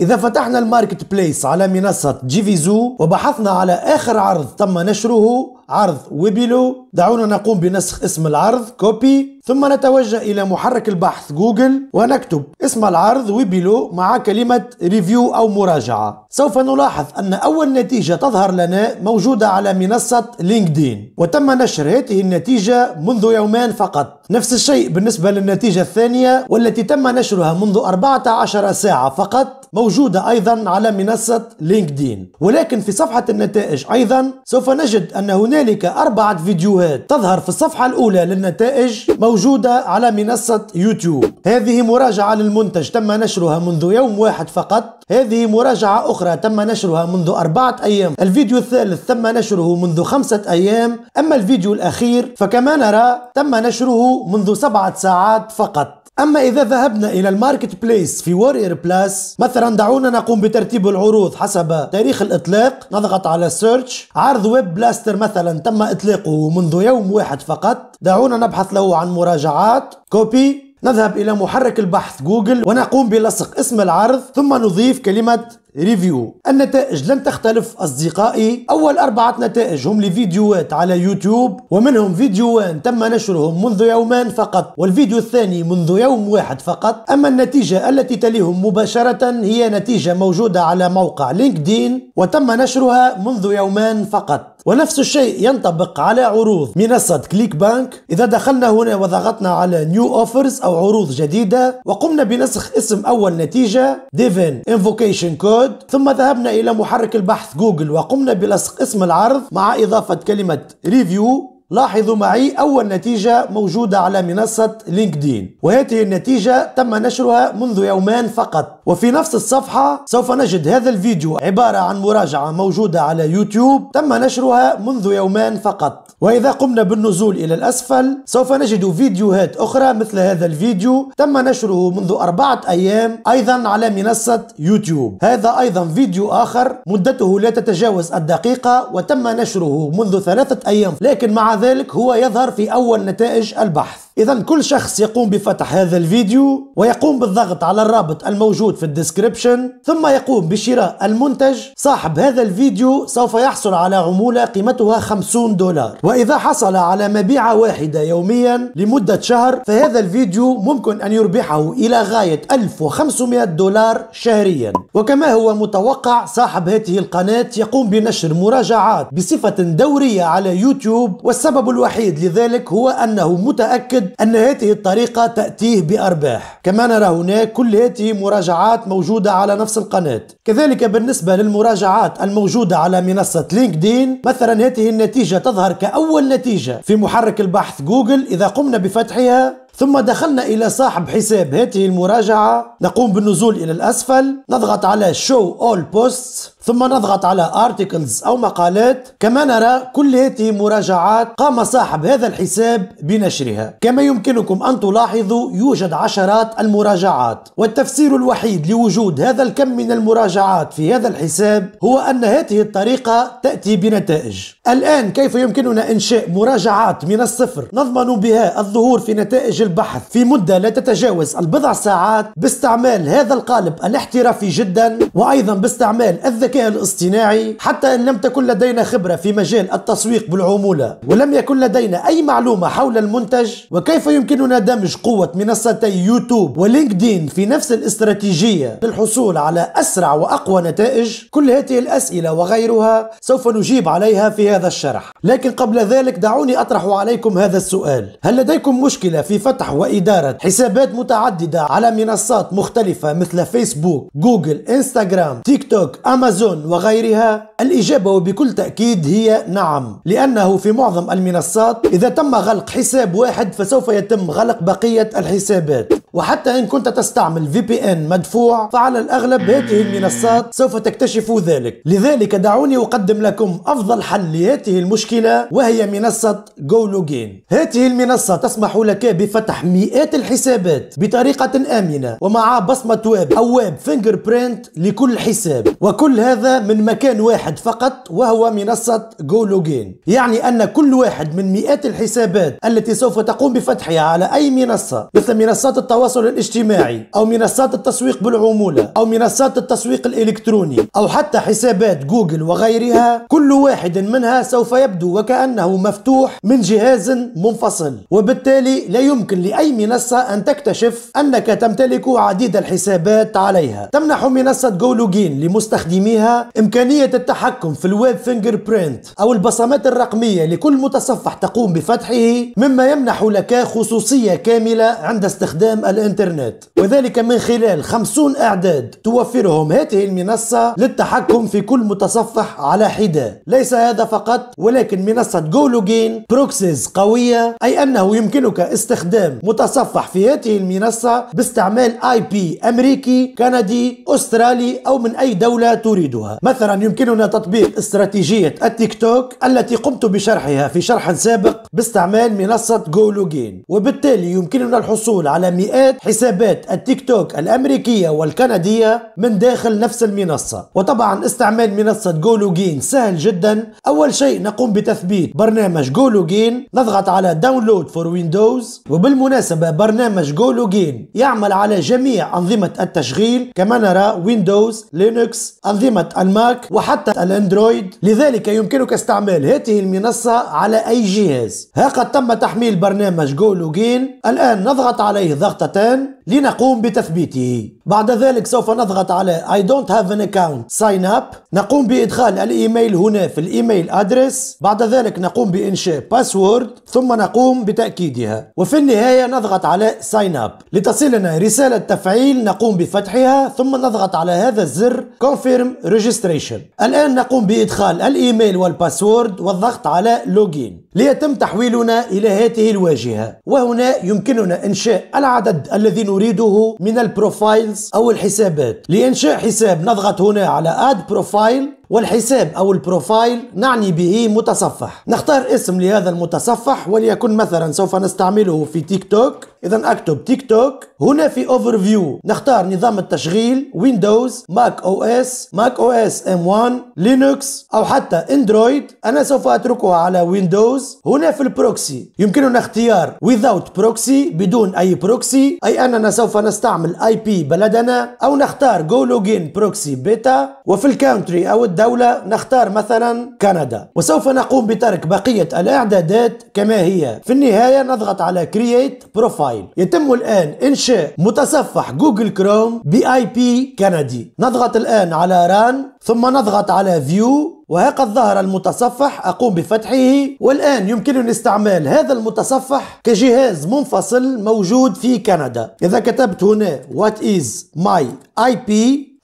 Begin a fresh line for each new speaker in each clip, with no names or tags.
إذا فتحنا الماركت بليس على منصة جيفيزو وبحثنا على آخر عرض تم نشره عرض ويبيلو دعونا نقوم بنسخ اسم العرض كوبي ثم نتوجه إلى محرك البحث جوجل ونكتب اسم العرض وبلو مع كلمة ريفيو أو مراجعة سوف نلاحظ أن أول نتيجة تظهر لنا موجودة على منصة لينكدين وتم نشر هذه النتيجة منذ يومان فقط نفس الشيء بالنسبة للنتيجة الثانية والتي تم نشرها منذ 14 ساعة فقط موجودة أيضا على منصة لينكدين ولكن في صفحة النتائج أيضا سوف نجد أن هنالك أربعة فيديوهات تظهر في الصفحة الأولى للنتائج موجودة موجودة على منصة يوتيوب هذه مراجعة للمنتج تم نشرها منذ يوم واحد فقط هذه مراجعة أخرى تم نشرها منذ أربعة أيام الفيديو الثالث تم نشره منذ خمسة أيام أما الفيديو الأخير فكما نرى تم نشره منذ سبعة ساعات فقط اما اذا ذهبنا الى الماركت بليس في وورير بلاس مثلا دعونا نقوم بترتيب العروض حسب تاريخ الاطلاق نضغط على سيرش عرض ويب بلاستر مثلا تم اطلاقه منذ يوم واحد فقط دعونا نبحث له عن مراجعات كوبي نذهب إلى محرك البحث جوجل ونقوم بلصق اسم العرض ثم نضيف كلمة ريفيو النتائج لن تختلف أصدقائي أول أربعة نتائج هم لفيديوهات على يوتيوب ومنهم فيديوان تم نشرهم منذ يومان فقط والفيديو الثاني منذ يوم واحد فقط أما النتيجة التي تليهم مباشرة هي نتيجة موجودة على موقع لينكدين وتم نشرها منذ يومان فقط ونفس الشيء ينطبق على عروض منصة كليك بانك إذا دخلنا هنا وضغطنا على نيو أوفرز أو عروض جديدة وقمنا بنسخ اسم أول نتيجة ديفن انفوكيشن كود العود ثم ذهبنا إلى محرك البحث جوجل وقمنا بلصق اسم العرض مع إضافة كلمة ريفيو لاحظوا معي أول نتيجة موجودة على منصة لينكدين وهذه النتيجة تم نشرها منذ يومان فقط وفي نفس الصفحة سوف نجد هذا الفيديو عبارة عن مراجعة موجودة على يوتيوب تم نشرها منذ يومان فقط وإذا قمنا بالنزول إلى الأسفل سوف نجد فيديوهات أخرى مثل هذا الفيديو تم نشره منذ أربعة أيام أيضا على منصة يوتيوب هذا أيضا فيديو آخر مدته لا تتجاوز الدقيقة وتم نشره منذ ثلاثة أيام لكن مع ذلك هو يظهر في أول نتائج البحث إذا كل شخص يقوم بفتح هذا الفيديو ويقوم بالضغط على الرابط الموجود في الديسكريبشن ثم يقوم بشراء المنتج صاحب هذا الفيديو سوف يحصل على عمولة قيمتها 50 دولار وإذا حصل على مبيعة واحدة يوميا لمدة شهر فهذا الفيديو ممكن أن يربحه إلى غاية 1500 دولار شهريا وكما هو متوقع صاحب هذه القناة يقوم بنشر مراجعات بصفة دورية على يوتيوب والسبب الوحيد لذلك هو أنه متأكد يعتقد أن هذه الطريقة تأتيه بأرباح كما نرى هناك كل هذه مراجعات موجودة على نفس القناة كذلك بالنسبة للمراجعات الموجودة على منصة لينكدين مثلا هذه النتيجة تظهر كأول نتيجة في محرك البحث جوجل إذا قمنا بفتحها ثم دخلنا إلى صاحب حساب هذه المراجعة نقوم بالنزول إلى الأسفل نضغط على Show All Posts ثم نضغط على Articles أو مقالات كما نرى كل هذه مراجعات قام صاحب هذا الحساب بنشرها كما يمكنكم أن تلاحظوا يوجد عشرات المراجعات والتفسير الوحيد لوجود هذا الكم من المراجعات في هذا الحساب هو أن هذه الطريقة تأتي بنتائج الآن كيف يمكننا إنشاء مراجعات من الصفر نضمن بها الظهور في نتائج البحث في مدة لا تتجاوز البضع ساعات باستعمال هذا القالب الاحترافي جدا وأيضا باستعمال الذكاء الاصطناعي حتى إن لم تكن لدينا خبرة في مجال التسويق بالعمولة ولم يكن لدينا أي معلومة حول المنتج وكيف يمكننا دمج قوة منصتي يوتيوب ولينكدين في نفس الاستراتيجية للحصول على أسرع وأقوى نتائج كل هذه الأسئلة وغيرها سوف نجيب عليها في هذا الشرح لكن قبل ذلك دعوني أطرح عليكم هذا السؤال هل لديكم مشكلة في فترة فتح وإدارة حسابات متعددة على منصات مختلفة مثل فيسبوك، جوجل، إنستغرام، تيك توك، أمازون وغيرها؟ الإجابة وبكل تأكيد هي نعم لأنه في معظم المنصات إذا تم غلق حساب واحد فسوف يتم غلق بقية الحسابات وحتى إن كنت تستعمل في بي إن مدفوع فعلى الأغلب هذه المنصات سوف تكتشف ذلك لذلك دعوني أقدم لكم أفضل حل لهذه المشكلة وهي منصة جولوجين هذه المنصة تسمح لك بفتح فتح مئات الحسابات بطريقة آمنة ومع بصمة ويب أو ويب فينجر برينت لكل حساب وكل هذا من مكان واحد فقط وهو منصة جولوجين يعني أن كل واحد من مئات الحسابات التي سوف تقوم بفتحها على أي منصة مثل منصات التواصل الاجتماعي أو منصات التسويق بالعمولة أو منصات التسويق الإلكتروني أو حتى حسابات جوجل وغيرها كل واحد منها سوف يبدو وكأنه مفتوح من جهاز منفصل وبالتالي لا يمكن يمكن لأي منصة أن تكتشف أنك تمتلك عديد الحسابات عليها تمنح منصة جولوجين لمستخدميها إمكانية التحكم في الويب فينجر برينت أو البصمات الرقمية لكل متصفح تقوم بفتحه مما يمنح لك خصوصية كاملة عند استخدام الإنترنت وذلك من خلال 50 إعداد توفرهم هذه المنصة للتحكم في كل متصفح على حدة ليس هذا فقط ولكن منصة جولوجين بروكسيز قوية أي أنه يمكنك استخدام الإعلام متصفح في هذه المنصة باستعمال آي بي أمريكي كندي أسترالي أو من أي دولة تريدها مثلا يمكننا تطبيق استراتيجية التيك توك التي قمت بشرحها في شرح سابق باستعمال منصة جولوجين وبالتالي يمكننا الحصول على مئات حسابات التيك توك الأمريكية والكندية من داخل نفس المنصة وطبعا استعمال منصة جولوجين سهل جدا أول شيء نقوم بتثبيت برنامج جولوجين نضغط على داونلود فور ويندوز وبال وبالمناسبة برنامج جولوجين يعمل على جميع أنظمة التشغيل كما نرى ويندوز لينكس أنظمة الماك وحتى الأندرويد لذلك يمكنك استعمال هذه المنصة على أي جهاز ها قد تم تحميل برنامج جولوجين الآن نضغط عليه ضغطتان لنقوم بتثبيته بعد ذلك سوف نضغط على I don't have an account sign up نقوم بإدخال الإيميل هنا في الإيميل أدرس بعد ذلك نقوم بإنشاء باسورد ثم نقوم بتأكيدها وفي النهاية النهاية نضغط على ساين اب لتصلنا رسالة تفعيل نقوم بفتحها ثم نضغط على هذا الزر Confirm Registration الآن نقوم بإدخال الإيميل والباسورد والضغط على لوجين ليتم تحويلنا إلى هذه الواجهة وهنا يمكننا إنشاء العدد الذي نريده من البروفايلز أو الحسابات لإنشاء حساب نضغط هنا على Add Profile والحساب أو البروفايل نعني به متصفح نختار اسم لهذا المتصفح وليكن مثلا سوف نستعمله في تيك توك إذا أكتب تيك توك هنا في أوفر فيو نختار نظام التشغيل ويندوز ماك أو إس ماك أو إس إم 1 لينوكس أو حتى أندرويد أنا سوف أتركها على ويندوز هنا في البروكسي يمكننا اختيار without بروكسي بدون أي بروكسي أي أننا سوف نستعمل أي بي بلدنا أو نختار جو لوجين بروكسي بيتا وفي الكاونتري أو الدولة دولة نختار مثلا كندا وسوف نقوم بترك بقية الإعدادات كما هي في النهاية نضغط على Create Profile يتم الآن إنشاء متصفح جوجل كروم اي بي كندي نضغط الآن على Run ثم نضغط على View وهكذا ظهر المتصفح أقوم بفتحه والآن يمكنني استعمال هذا المتصفح كجهاز منفصل موجود في كندا إذا كتبت هنا What is my IP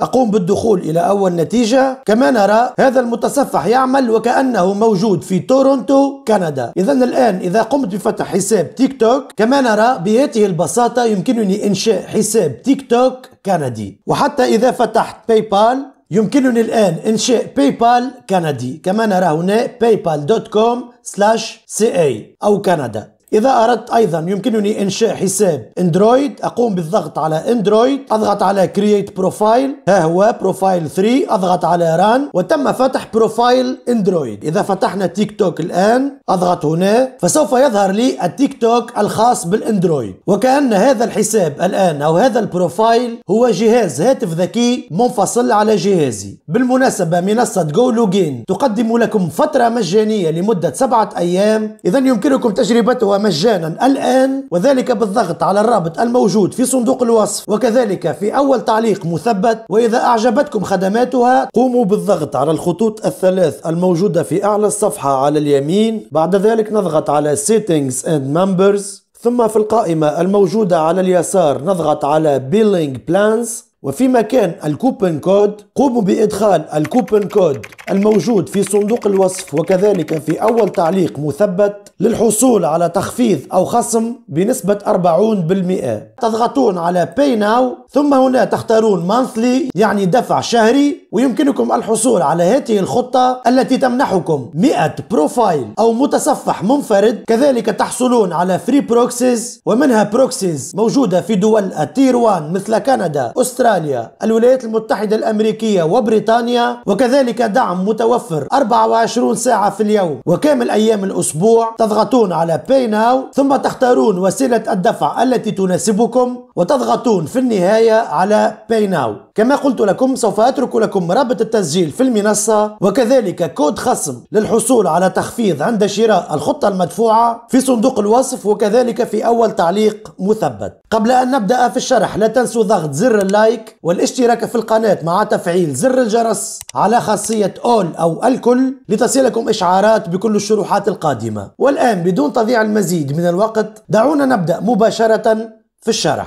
أقوم بالدخول إلى أول نتيجة كما نرى هذا المتصفح يعمل وكأنه موجود في تورونتو كندا إذا الآن إذا قمت بفتح حساب تيك توك كما نرى بهذه البساطة يمكنني إنشاء حساب تيك توك كندي وحتى إذا فتحت باي بال يمكنني الآن إنشاء باي بال كندي كما نرى هنا paypal.com/ca أو كندا إذا أردت أيضا يمكنني إنشاء حساب أندرويد أقوم بالضغط على أندرويد أضغط على Create Profile ها هو بروفايل 3 أضغط على Run وتم فتح بروفايل أندرويد إذا فتحنا تيك توك الآن أضغط هنا فسوف يظهر لي التيك توك الخاص بالأندرويد وكأن هذا الحساب الآن أو هذا البروفايل هو جهاز هاتف ذكي منفصل على جهازي بالمناسبة منصة جو لوجين تقدم لكم فترة مجانية لمدة سبعة أيام إذا يمكنكم تجربتها مجانا الآن وذلك بالضغط على الرابط الموجود في صندوق الوصف وكذلك في أول تعليق مثبت وإذا أعجبتكم خدماتها قوموا بالضغط على الخطوط الثلاث الموجودة في أعلى الصفحة على اليمين بعد ذلك نضغط على Settings and Members ثم في القائمة الموجودة على اليسار نضغط على Billing Plans وفي مكان الكوبن كود قوموا بإدخال الكوبن كود الموجود في صندوق الوصف وكذلك في أول تعليق مثبت للحصول على تخفيض أو خصم بنسبة 40% تضغطون على باي Now ثم هنا تختارون مانثلي يعني دفع شهري ويمكنكم الحصول على هذه الخطة التي تمنحكم 100 بروفايل أو متصفح منفرد كذلك تحصلون على فري بروكسيز ومنها بروكسيز موجودة في دول التير 1 مثل كندا أستراليا أستراليا الولايات المتحدة الأمريكية وبريطانيا وكذلك دعم متوفر 24 ساعة في اليوم وكامل أيام الأسبوع تضغطون على باي ناو ثم تختارون وسيلة الدفع التي تناسبكم وتضغطون في النهاية على باي ناو كما قلت لكم سوف أترك لكم رابط التسجيل في المنصة وكذلك كود خصم للحصول على تخفيض عند شراء الخطة المدفوعة في صندوق الوصف وكذلك في أول تعليق مثبت قبل أن نبدأ في الشرح لا تنسوا ضغط زر اللايك والاشتراك في القناة مع تفعيل زر الجرس على خاصية أول أو الكل لتصلكم إشعارات بكل الشروحات القادمة والآن بدون تضييع المزيد من الوقت دعونا نبدأ مباشرة في الشرح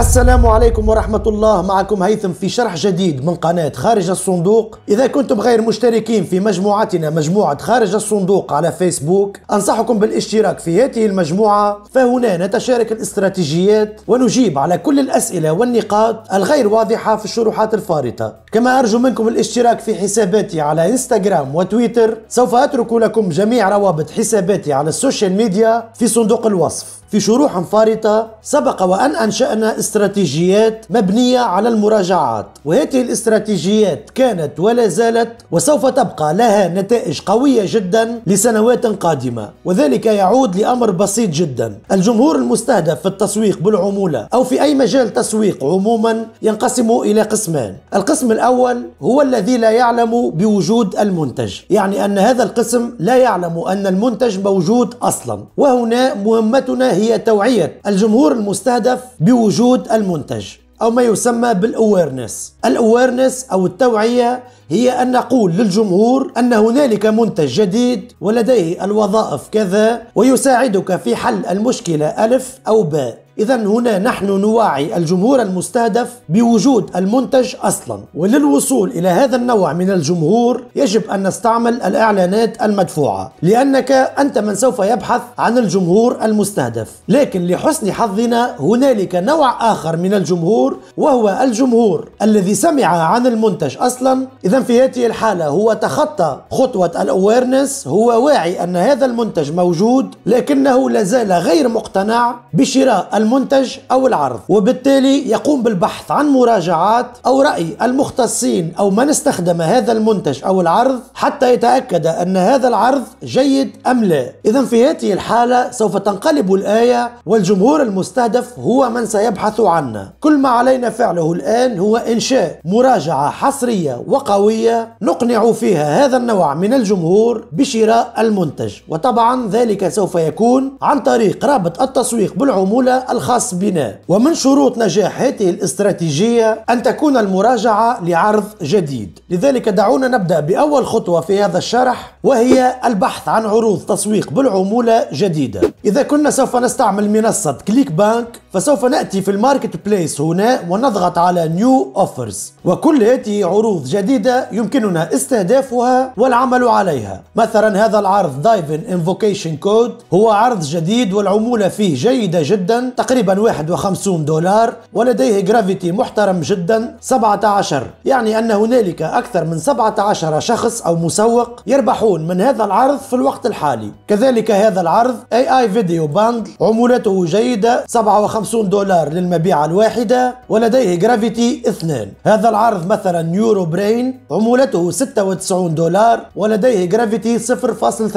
السلام عليكم ورحمة الله معكم هيثم في شرح جديد من قناة خارج الصندوق إذا كنتم غير مشتركين في مجموعتنا مجموعة خارج الصندوق على فيسبوك أنصحكم بالاشتراك في هذه المجموعة فهنا نتشارك الاستراتيجيات ونجيب على كل الأسئلة والنقاط الغير واضحة في الشروحات الفارطة كما أرجو منكم الاشتراك في حساباتي على إنستغرام وتويتر سوف أترك لكم جميع روابط حساباتي على السوشيال ميديا في صندوق الوصف في شروح فارطة سبق وأن أنشأنا استراتيجيات مبنية على المراجعات وهذه الاستراتيجيات كانت ولا زالت وسوف تبقى لها نتائج قوية جدا لسنوات قادمة وذلك يعود لأمر بسيط جدا الجمهور المستهدف في التسويق بالعمولة أو في أي مجال تسويق عموما ينقسم إلى قسمان القسم الأول هو الذي لا يعلم بوجود المنتج يعني أن هذا القسم لا يعلم أن المنتج موجود أصلا وهنا مهمتنا هي توعية الجمهور المستهدف بوجود وجود المنتج أو ما يسمى بالأويرنس الأويرنس أو التوعية هي أن نقول للجمهور أن هنالك منتج جديد ولديه الوظائف كذا ويساعدك في حل المشكلة ألف أو باء إذا هنا نحن نواعي الجمهور المستهدف بوجود المنتج أصلا وللوصول إلى هذا النوع من الجمهور يجب أن نستعمل الإعلانات المدفوعة لأنك أنت من سوف يبحث عن الجمهور المستهدف لكن لحسن حظنا هنالك نوع آخر من الجمهور وهو الجمهور الذي سمع عن المنتج أصلا إذا في هذه الحالة هو تخطى خطوة الأويرنس هو واعي أن هذا المنتج موجود لكنه لازال غير مقتنع بشراء المنتج أو العرض وبالتالي يقوم بالبحث عن مراجعات أو رأي المختصين أو من استخدم هذا المنتج أو العرض حتى يتأكد أن هذا العرض جيد أم لا إذا في هذه الحالة سوف تنقلب الآية والجمهور المستهدف هو من سيبحث عنا كل ما علينا فعله الآن هو إنشاء مراجعة حصرية وقوية نقنع فيها هذا النوع من الجمهور بشراء المنتج وطبعا ذلك سوف يكون عن طريق رابط التسويق بالعمولة الخاص بنا ومن شروط نجاح هذه الاستراتيجية أن تكون المراجعة لعرض جديد لذلك دعونا نبدأ بأول خطوة في هذا الشرح وهي البحث عن عروض تسويق بالعمولة جديدة إذا كنا سوف نستعمل منصة كليك بانك فسوف نأتي في الماركت بليس هنا ونضغط على نيو اوفرز وكل هذه عروض جديدة يمكننا استهدافها والعمل عليها مثلا هذا العرض دايفن انفوكيشن كود هو عرض جديد والعمولة فيه جيدة جدا تقريبا 51 دولار ولديه جرافيتي محترم جدا 17 يعني أن هنالك أكثر من 17 شخص أو مسوق يربحون من هذا العرض في الوقت الحالي كذلك هذا العرض اي اي فيديو باندل عمولته جيدة 57 دولار للمبيعة الواحدة ولديه جرافيتي اثنان هذا العرض مثلا نيورو برين عمولته 96 دولار ولديه جرافيتي 0.88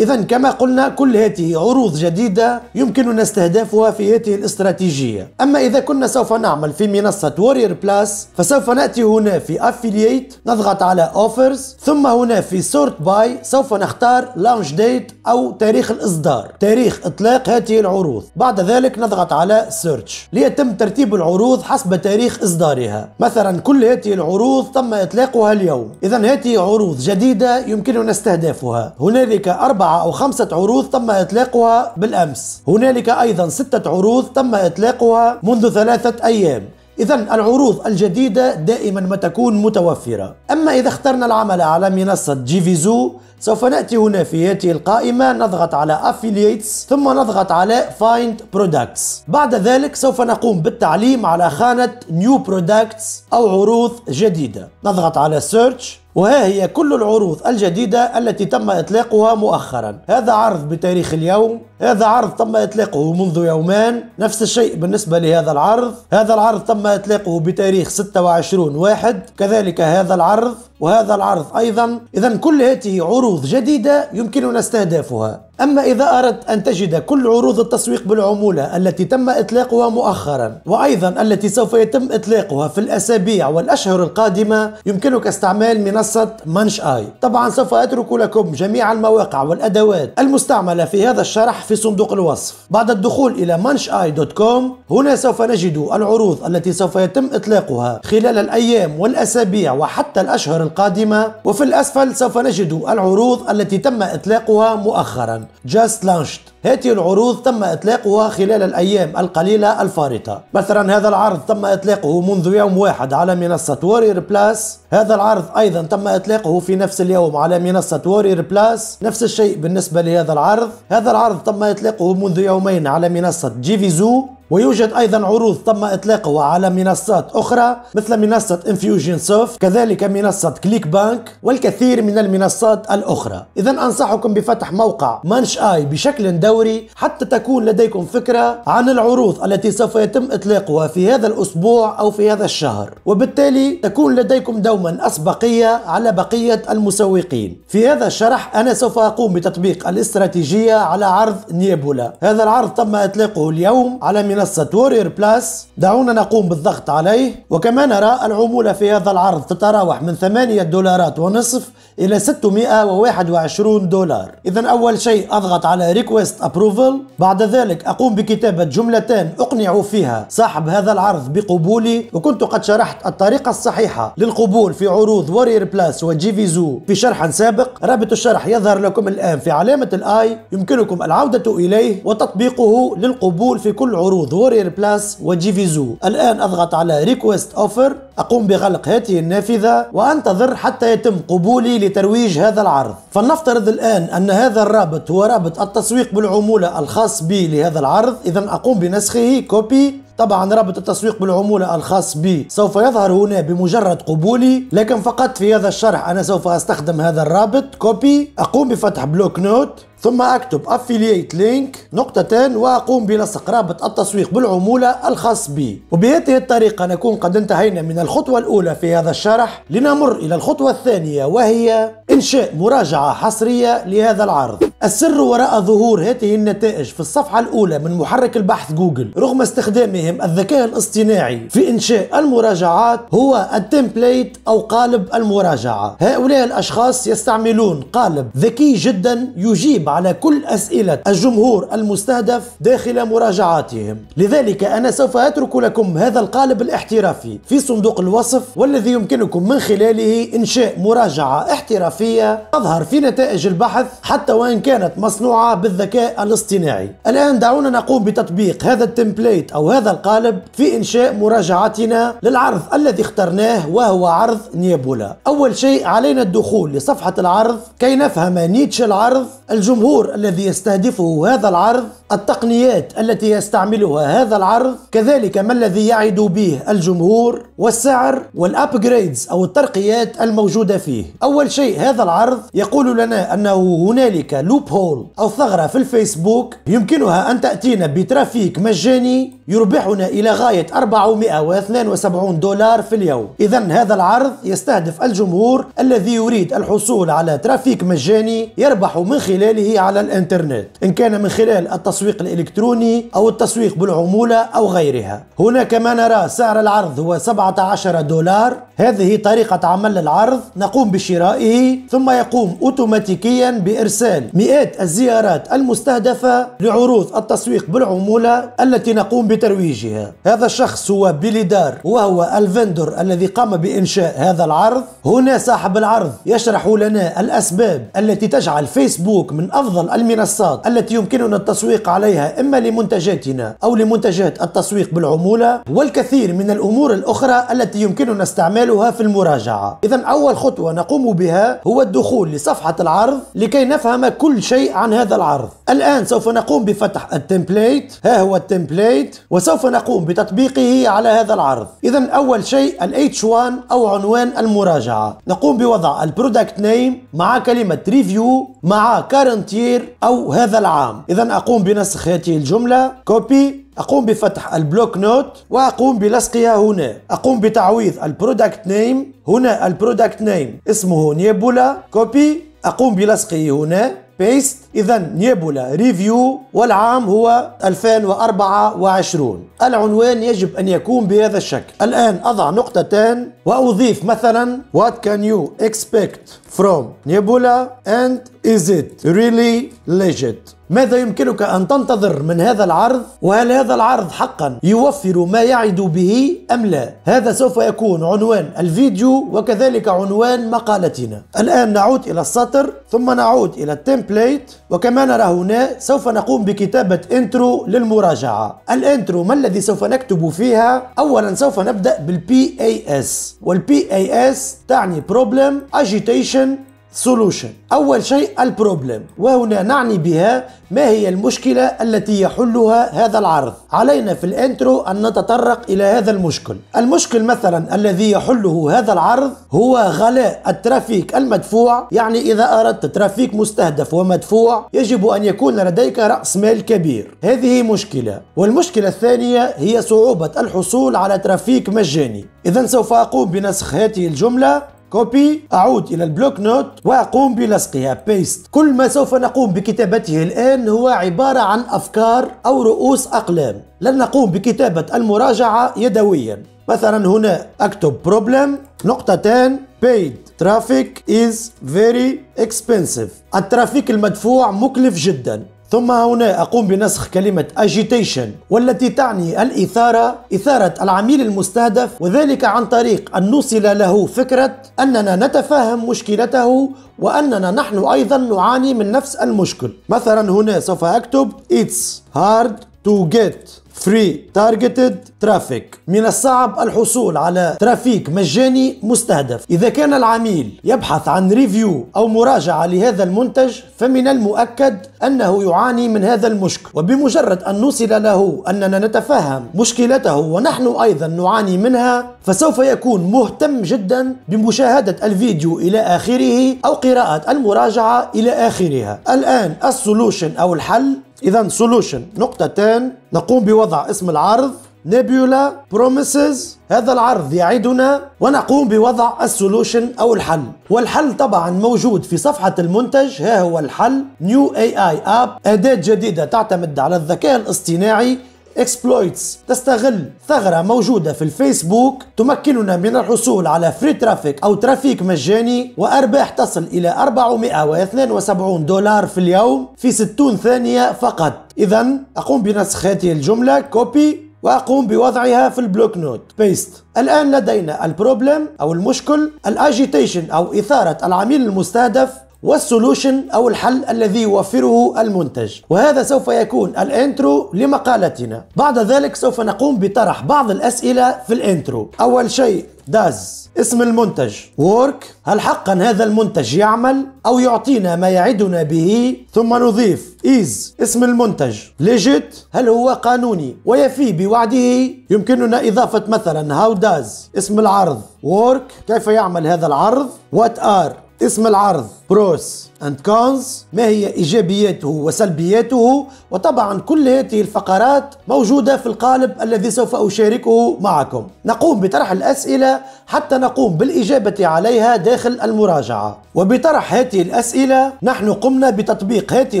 إذا كما قلنا كل هذه عروض جديدة يمكننا استخدامها استهدافها في هذه الاستراتيجية أما إذا كنا سوف نعمل في منصة وورير بلاس فسوف نأتي هنا في أفلييت نضغط على أوفرز ثم هنا في سورت باي سوف نختار لانش ديت أو تاريخ الإصدار تاريخ إطلاق هذه العروض بعد ذلك نضغط على سيرش ليتم ترتيب العروض حسب تاريخ إصدارها مثلا كل هذه العروض تم إطلاقها اليوم إذا هذه عروض جديدة يمكننا استهدافها هنالك أربعة أو خمسة عروض تم إطلاقها بالأمس هنالك أيضا أيضا ستة عروض تم إطلاقها منذ ثلاثة أيام إذا العروض الجديدة دائما ما تكون متوفرة أما إذا اخترنا العمل على منصة جي فيزو سوف نأتي هنا في هذه القائمة نضغط على Affiliates ثم نضغط على Find Products بعد ذلك سوف نقوم بالتعليم على خانة New Products أو عروض جديدة نضغط على Search وها هي كل العروض الجديدة التي تم إطلاقها مؤخرا هذا عرض بتاريخ اليوم هذا عرض تم إطلاقه منذ يومان نفس الشيء بالنسبة لهذا العرض هذا العرض تم إطلاقه بتاريخ 26 واحد كذلك هذا العرض وهذا العرض أيضا إذا كل هذه عروض جديدة يمكننا استهدافها أما إذا أردت أن تجد كل عروض التسويق بالعمولة التي تم إطلاقها مؤخرا وأيضا التي سوف يتم إطلاقها في الأسابيع والأشهر القادمة يمكنك استعمال منصة منش آي طبعا سوف أترك لكم جميع المواقع والأدوات المستعملة في هذا الشرح في صندوق الوصف بعد الدخول إلى منش آي دوت كوم هنا سوف نجد العروض التي سوف يتم إطلاقها خلال الأيام والأسابيع وحتى الأشهر القادمة وفي الأسفل سوف نجد العروض التي تم إطلاقها مؤخرا just launched هذه العروض تم إطلاقها خلال الأيام القليلة الفارطة مثلا هذا العرض تم إطلاقه منذ يوم واحد على منصة وورير بلاس هذا العرض أيضا تم إطلاقه في نفس اليوم على منصة وورير بلاس نفس الشيء بالنسبة لهذا العرض هذا العرض تم إطلاقه منذ يومين على منصة جيفيزو ويوجد ايضا عروض تم اطلاقها على منصات اخرى مثل منصه انفيوجن سوفت كذلك منصه كليك بانك والكثير من المنصات الاخرى اذا انصحكم بفتح موقع مانش اي بشكل دوري الدوري حتى تكون لديكم فكرة عن العروض التي سوف يتم إطلاقها في هذا الأسبوع أو في هذا الشهر وبالتالي تكون لديكم دوما أسبقية على بقية المسوقين في هذا الشرح أنا سوف أقوم بتطبيق الاستراتيجية على عرض نيبولا هذا العرض تم إطلاقه اليوم على منصة وورير بلاس دعونا نقوم بالضغط عليه وكما نرى العمولة في هذا العرض تتراوح من 8 دولارات ونصف إلى 621 دولار إذا أول شيء أضغط على ريكويست ابروفل بعد ذلك اقوم بكتابه جملتان اقنع فيها صاحب هذا العرض بقبولي وكنت قد شرحت الطريقه الصحيحه للقبول في عروض وارير بلاس وجيفيزو في شرح سابق رابط الشرح يظهر لكم الان في علامه الاي يمكنكم العوده اليه وتطبيقه للقبول في كل عروض وارير بلاس وجيفيزو الان اضغط على ريكويست اوفر اقوم بغلق هذه النافذه وانتظر حتى يتم قبولي لترويج هذا العرض فلنفترض الان ان هذا الرابط هو رابط التسويق بالعروض العمولة الخاص بي لهذا العرض إذا أقوم بنسخه كوبي طبعا رابط التسويق بالعمولة الخاص بي سوف يظهر هنا بمجرد قبولي لكن فقط في هذا الشرح أنا سوف أستخدم هذا الرابط كوبي أقوم بفتح بلوك نوت ثم اكتب affiliate لينك نقطتان واقوم بلصق رابط التسويق بالعموله الخاص بي وبهذه الطريقه نكون قد انتهينا من الخطوه الاولى في هذا الشرح لنمر الى الخطوه الثانيه وهي انشاء مراجعه حصريه لهذا العرض السر وراء ظهور هذه النتائج في الصفحة الأولى من محرك البحث جوجل رغم استخدامهم الذكاء الاصطناعي في إنشاء المراجعات هو التمبليت أو قالب المراجعة هؤلاء الأشخاص يستعملون قالب ذكي جدا يجيب على كل أسئلة الجمهور المستهدف داخل مراجعاتهم لذلك أنا سوف أترك لكم هذا القالب الاحترافي في صندوق الوصف والذي يمكنكم من خلاله إنشاء مراجعة احترافية تظهر في نتائج البحث حتى وإن كانت مصنوعة بالذكاء الاصطناعي الآن دعونا نقوم بتطبيق هذا التمبليت أو هذا القالب في إنشاء مراجعتنا للعرض الذي اخترناه وهو عرض نيابولا أول شيء علينا الدخول لصفحة العرض كي نفهم نيتش العرض الجمهور الجمهور الذي يستهدفه هذا العرض التقنيات التي يستعملها هذا العرض كذلك ما الذي يعد به الجمهور والسعر والابجريدز او الترقيات الموجوده فيه اول شيء هذا العرض يقول لنا انه هنالك لوب هول او ثغره في الفيسبوك يمكنها ان تاتينا بترافيك مجاني يربحنا إلى غاية 472 دولار في اليوم إذا هذا العرض يستهدف الجمهور الذي يريد الحصول على ترافيك مجاني يربح من خلاله على الانترنت إن كان من خلال التسويق الإلكتروني أو التسويق بالعمولة أو غيرها هنا كما نرى سعر العرض هو 17 دولار هذه طريقة عمل العرض نقوم بشرائه ثم يقوم أوتوماتيكيا بإرسال مئات الزيارات المستهدفة لعروض التسويق بالعمولة التي نقوم بت بترويجها هذا الشخص هو بيلي دار وهو الفندر الذي قام بإنشاء هذا العرض هنا صاحب العرض يشرح لنا الأسباب التي تجعل فيسبوك من أفضل المنصات التي يمكننا التسويق عليها إما لمنتجاتنا أو لمنتجات التسويق بالعمولة والكثير من الأمور الأخرى التي يمكننا استعمالها في المراجعة إذا أول خطوة نقوم بها هو الدخول لصفحة العرض لكي نفهم كل شيء عن هذا العرض الآن سوف نقوم بفتح التمبليت ها هو التمبليت وسوف نقوم بتطبيقه على هذا العرض إذا أول شيء ال H1 أو عنوان المراجعة نقوم بوضع البرودكت نيم مع كلمة ريفيو مع كارنتير أو هذا العام إذا أقوم بنسخ هذه الجملة كوبي أقوم بفتح البلوك نوت وأقوم بلصقها هنا أقوم بتعويض البرودكت نيم هنا البرودكت نيم اسمه نيبولا كوبي أقوم بلصقه هنا بيست إذا نيبولا ريفيو والعام هو 2024 العنوان يجب أن يكون بهذا الشكل الآن أضع نقطتان وأضيف مثلا What can you expect from Nebula and is it really legit ماذا يمكنك أن تنتظر من هذا العرض وهل هذا العرض حقا يوفر ما يعد به أم لا هذا سوف يكون عنوان الفيديو وكذلك عنوان مقالتنا الآن نعود إلى السطر ثم نعود إلى التمبليت وكما نرى هنا سوف نقوم بكتابة انترو للمراجعة الانترو ما الذي سوف نكتب فيها أولا سوف نبدأ بالبي اي اس والبي اي اس تعني Problem Agitation solution أول شيء البروبلم وهنا نعني بها ما هي المشكلة التي يحلها هذا العرض علينا في الانترو أن نتطرق إلى هذا المشكل المشكل مثلا الذي يحله هذا العرض هو غلاء الترافيك المدفوع يعني إذا أردت ترافيك مستهدف ومدفوع يجب أن يكون لديك رأس مال كبير هذه مشكلة والمشكلة الثانية هي صعوبة الحصول على ترافيك مجاني إذا سوف أقوم بنسخ هذه الجملة كوبي أعود إلى البلوك نوت وأقوم بلصقها بيست كل ما سوف نقوم بكتابته الآن هو عبارة عن أفكار أو رؤوس أقلام لن نقوم بكتابة المراجعة يدويا مثلا هنا أكتب problem نقطتان paid traffic is very expensive الترافيك المدفوع مكلف جدا ثم هنا أقوم بنسخ كلمة agitation والتي تعني الإثارة إثارة العميل المستهدف وذلك عن طريق أن نوصل له فكرة أننا نتفهم مشكلته وأننا نحن أيضا نعاني من نفس المشكل مثلا هنا سوف أكتب It's hard to get فري تارجتد ترافيك من الصعب الحصول على ترافيك مجاني مستهدف إذا كان العميل يبحث عن ريفيو أو مراجعة لهذا المنتج فمن المؤكد أنه يعاني من هذا المشكل وبمجرد أن نوصل له أننا نتفهم مشكلته ونحن أيضا نعاني منها فسوف يكون مهتم جدا بمشاهدة الفيديو إلى آخره أو قراءة المراجعة إلى آخرها الآن السولوشن أو الحل إذا سولوشن نقطتان نقوم بوضع اسم العرض نيبولا بروميسز هذا العرض يعدنا ونقوم بوضع السولوشن أو الحل والحل طبعا موجود في صفحة المنتج ها هو الحل نيو اي اي اب أداة جديدة تعتمد على الذكاء الاصطناعي اكسبلويتس تستغل ثغرة موجودة في الفيسبوك تمكننا من الحصول على فري ترافيك أو ترافيك مجاني وأرباح تصل إلى 472 دولار في اليوم في 60 ثانية فقط إذا أقوم بنسخ هذه الجملة كوبي واقوم بوضعها في البلوك نوت بيست الان لدينا البروبلم او المشكل الاجيتيشن او اثاره العميل المستهدف والسولوشن أو الحل الذي يوفره المنتج وهذا سوف يكون الانترو لمقالتنا بعد ذلك سوف نقوم بطرح بعض الأسئلة في الانترو أول شيء داز اسم المنتج وورك هل حقا هذا المنتج يعمل أو يعطينا ما يعدنا به ثم نضيف إيز اسم المنتج ليجيت هل هو قانوني ويفي بوعده يمكننا إضافة مثلا هاو داز اسم العرض وورك كيف يعمل هذا العرض وات ار اسم العرض بروس اند كونز ما هي ايجابياته وسلبياته وطبعا كل هذه الفقرات موجوده في القالب الذي سوف اشاركه معكم نقوم بطرح الاسئله حتى نقوم بالاجابه عليها داخل المراجعه وبطرح هذه الاسئله نحن قمنا بتطبيق هذه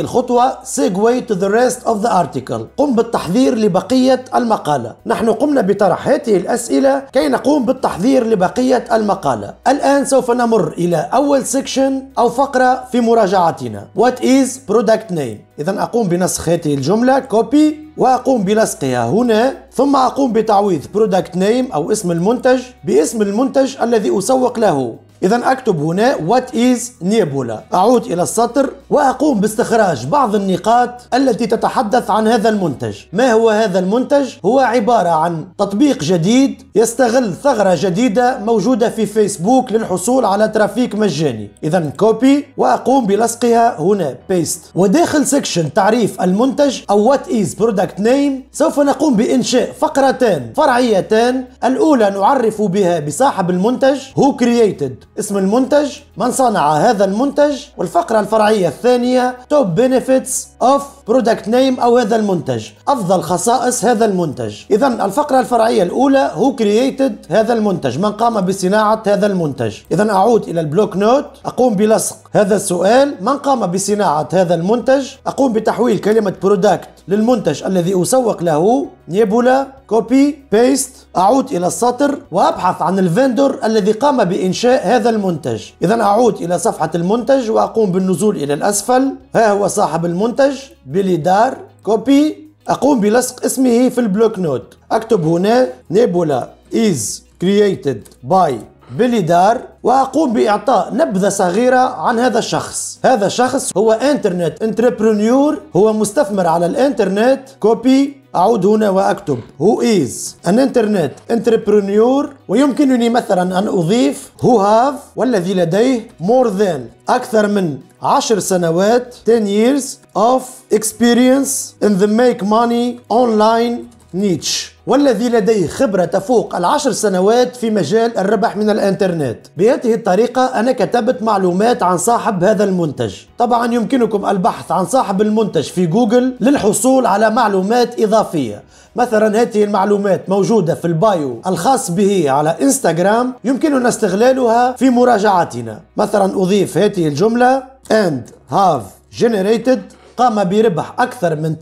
الخطوه سيجوي to the rest of the article قم بالتحضير لبقيه المقاله نحن قمنا بطرح هذه الاسئله كي نقوم بالتحضير لبقيه المقاله الان سوف نمر الى اول سيكشن او فقره في مراجعتنا What is product name إذا أقوم بنسخ هذه الجملة copy وأقوم بلصقها هنا ثم أقوم بتعويض product name أو اسم المنتج باسم المنتج الذي أسوق له إذا أكتب هنا what is نيبولا أعود إلى السطر وأقوم باستخراج بعض النقاط التي تتحدث عن هذا المنتج ما هو هذا المنتج؟ هو عبارة عن تطبيق جديد يستغل ثغرة جديدة موجودة في فيسبوك للحصول على ترافيك مجاني إذا كوبي وأقوم بلصقها هنا بيست وداخل سكشن تعريف المنتج أو what is product name سوف نقوم بإنشاء فقرتان فرعيتان الأولى نعرف بها بصاحب المنتج who created اسم المنتج من صنع هذا المنتج والفقرة الفرعية الثانية توب بنفيتس اوف برودكت نيم او هذا المنتج افضل خصائص هذا المنتج اذا الفقرة الفرعية الاولى هو كرييتد هذا المنتج من قام بصناعة هذا المنتج اذا اعود الى البلوك نوت اقوم بلصق هذا السؤال من قام بصناعة هذا المنتج أقوم بتحويل كلمة برودكت للمنتج الذي أسوق له نيبولا كوبي بيست أعود إلى السطر وأبحث عن الفندور الذي قام بإنشاء هذا المنتج إذا أعود إلى صفحة المنتج وأقوم بالنزول إلى الأسفل ها هو صاحب المنتج بيلي دار كوبي أقوم بلصق اسمه في البلوك نوت أكتب هنا نيبولا is created by دار واقوم باعطاء نبذه صغيره عن هذا الشخص هذا الشخص هو انترنت انتربرونيور هو مستثمر على الانترنت كوبي أعود هنا وأكتب هو إيز أن إنترنت انتربرونيور ويمكنني مثلا أن أضيف هو هاف والذي لديه مور ذان أكثر من عشر سنوات 10 years of experience in the make money online نيتش والذي لديه خبرة تفوق العشر سنوات في مجال الربح من الانترنت بهذه الطريقة أنا كتبت معلومات عن صاحب هذا المنتج طبعا يمكنكم البحث عن صاحب المنتج في جوجل للحصول على معلومات إضافية مثلا هذه المعلومات موجودة في البايو الخاص به على انستغرام يمكننا استغلالها في مراجعتنا مثلا أضيف هذه الجملة and have generated قام بربح أكثر من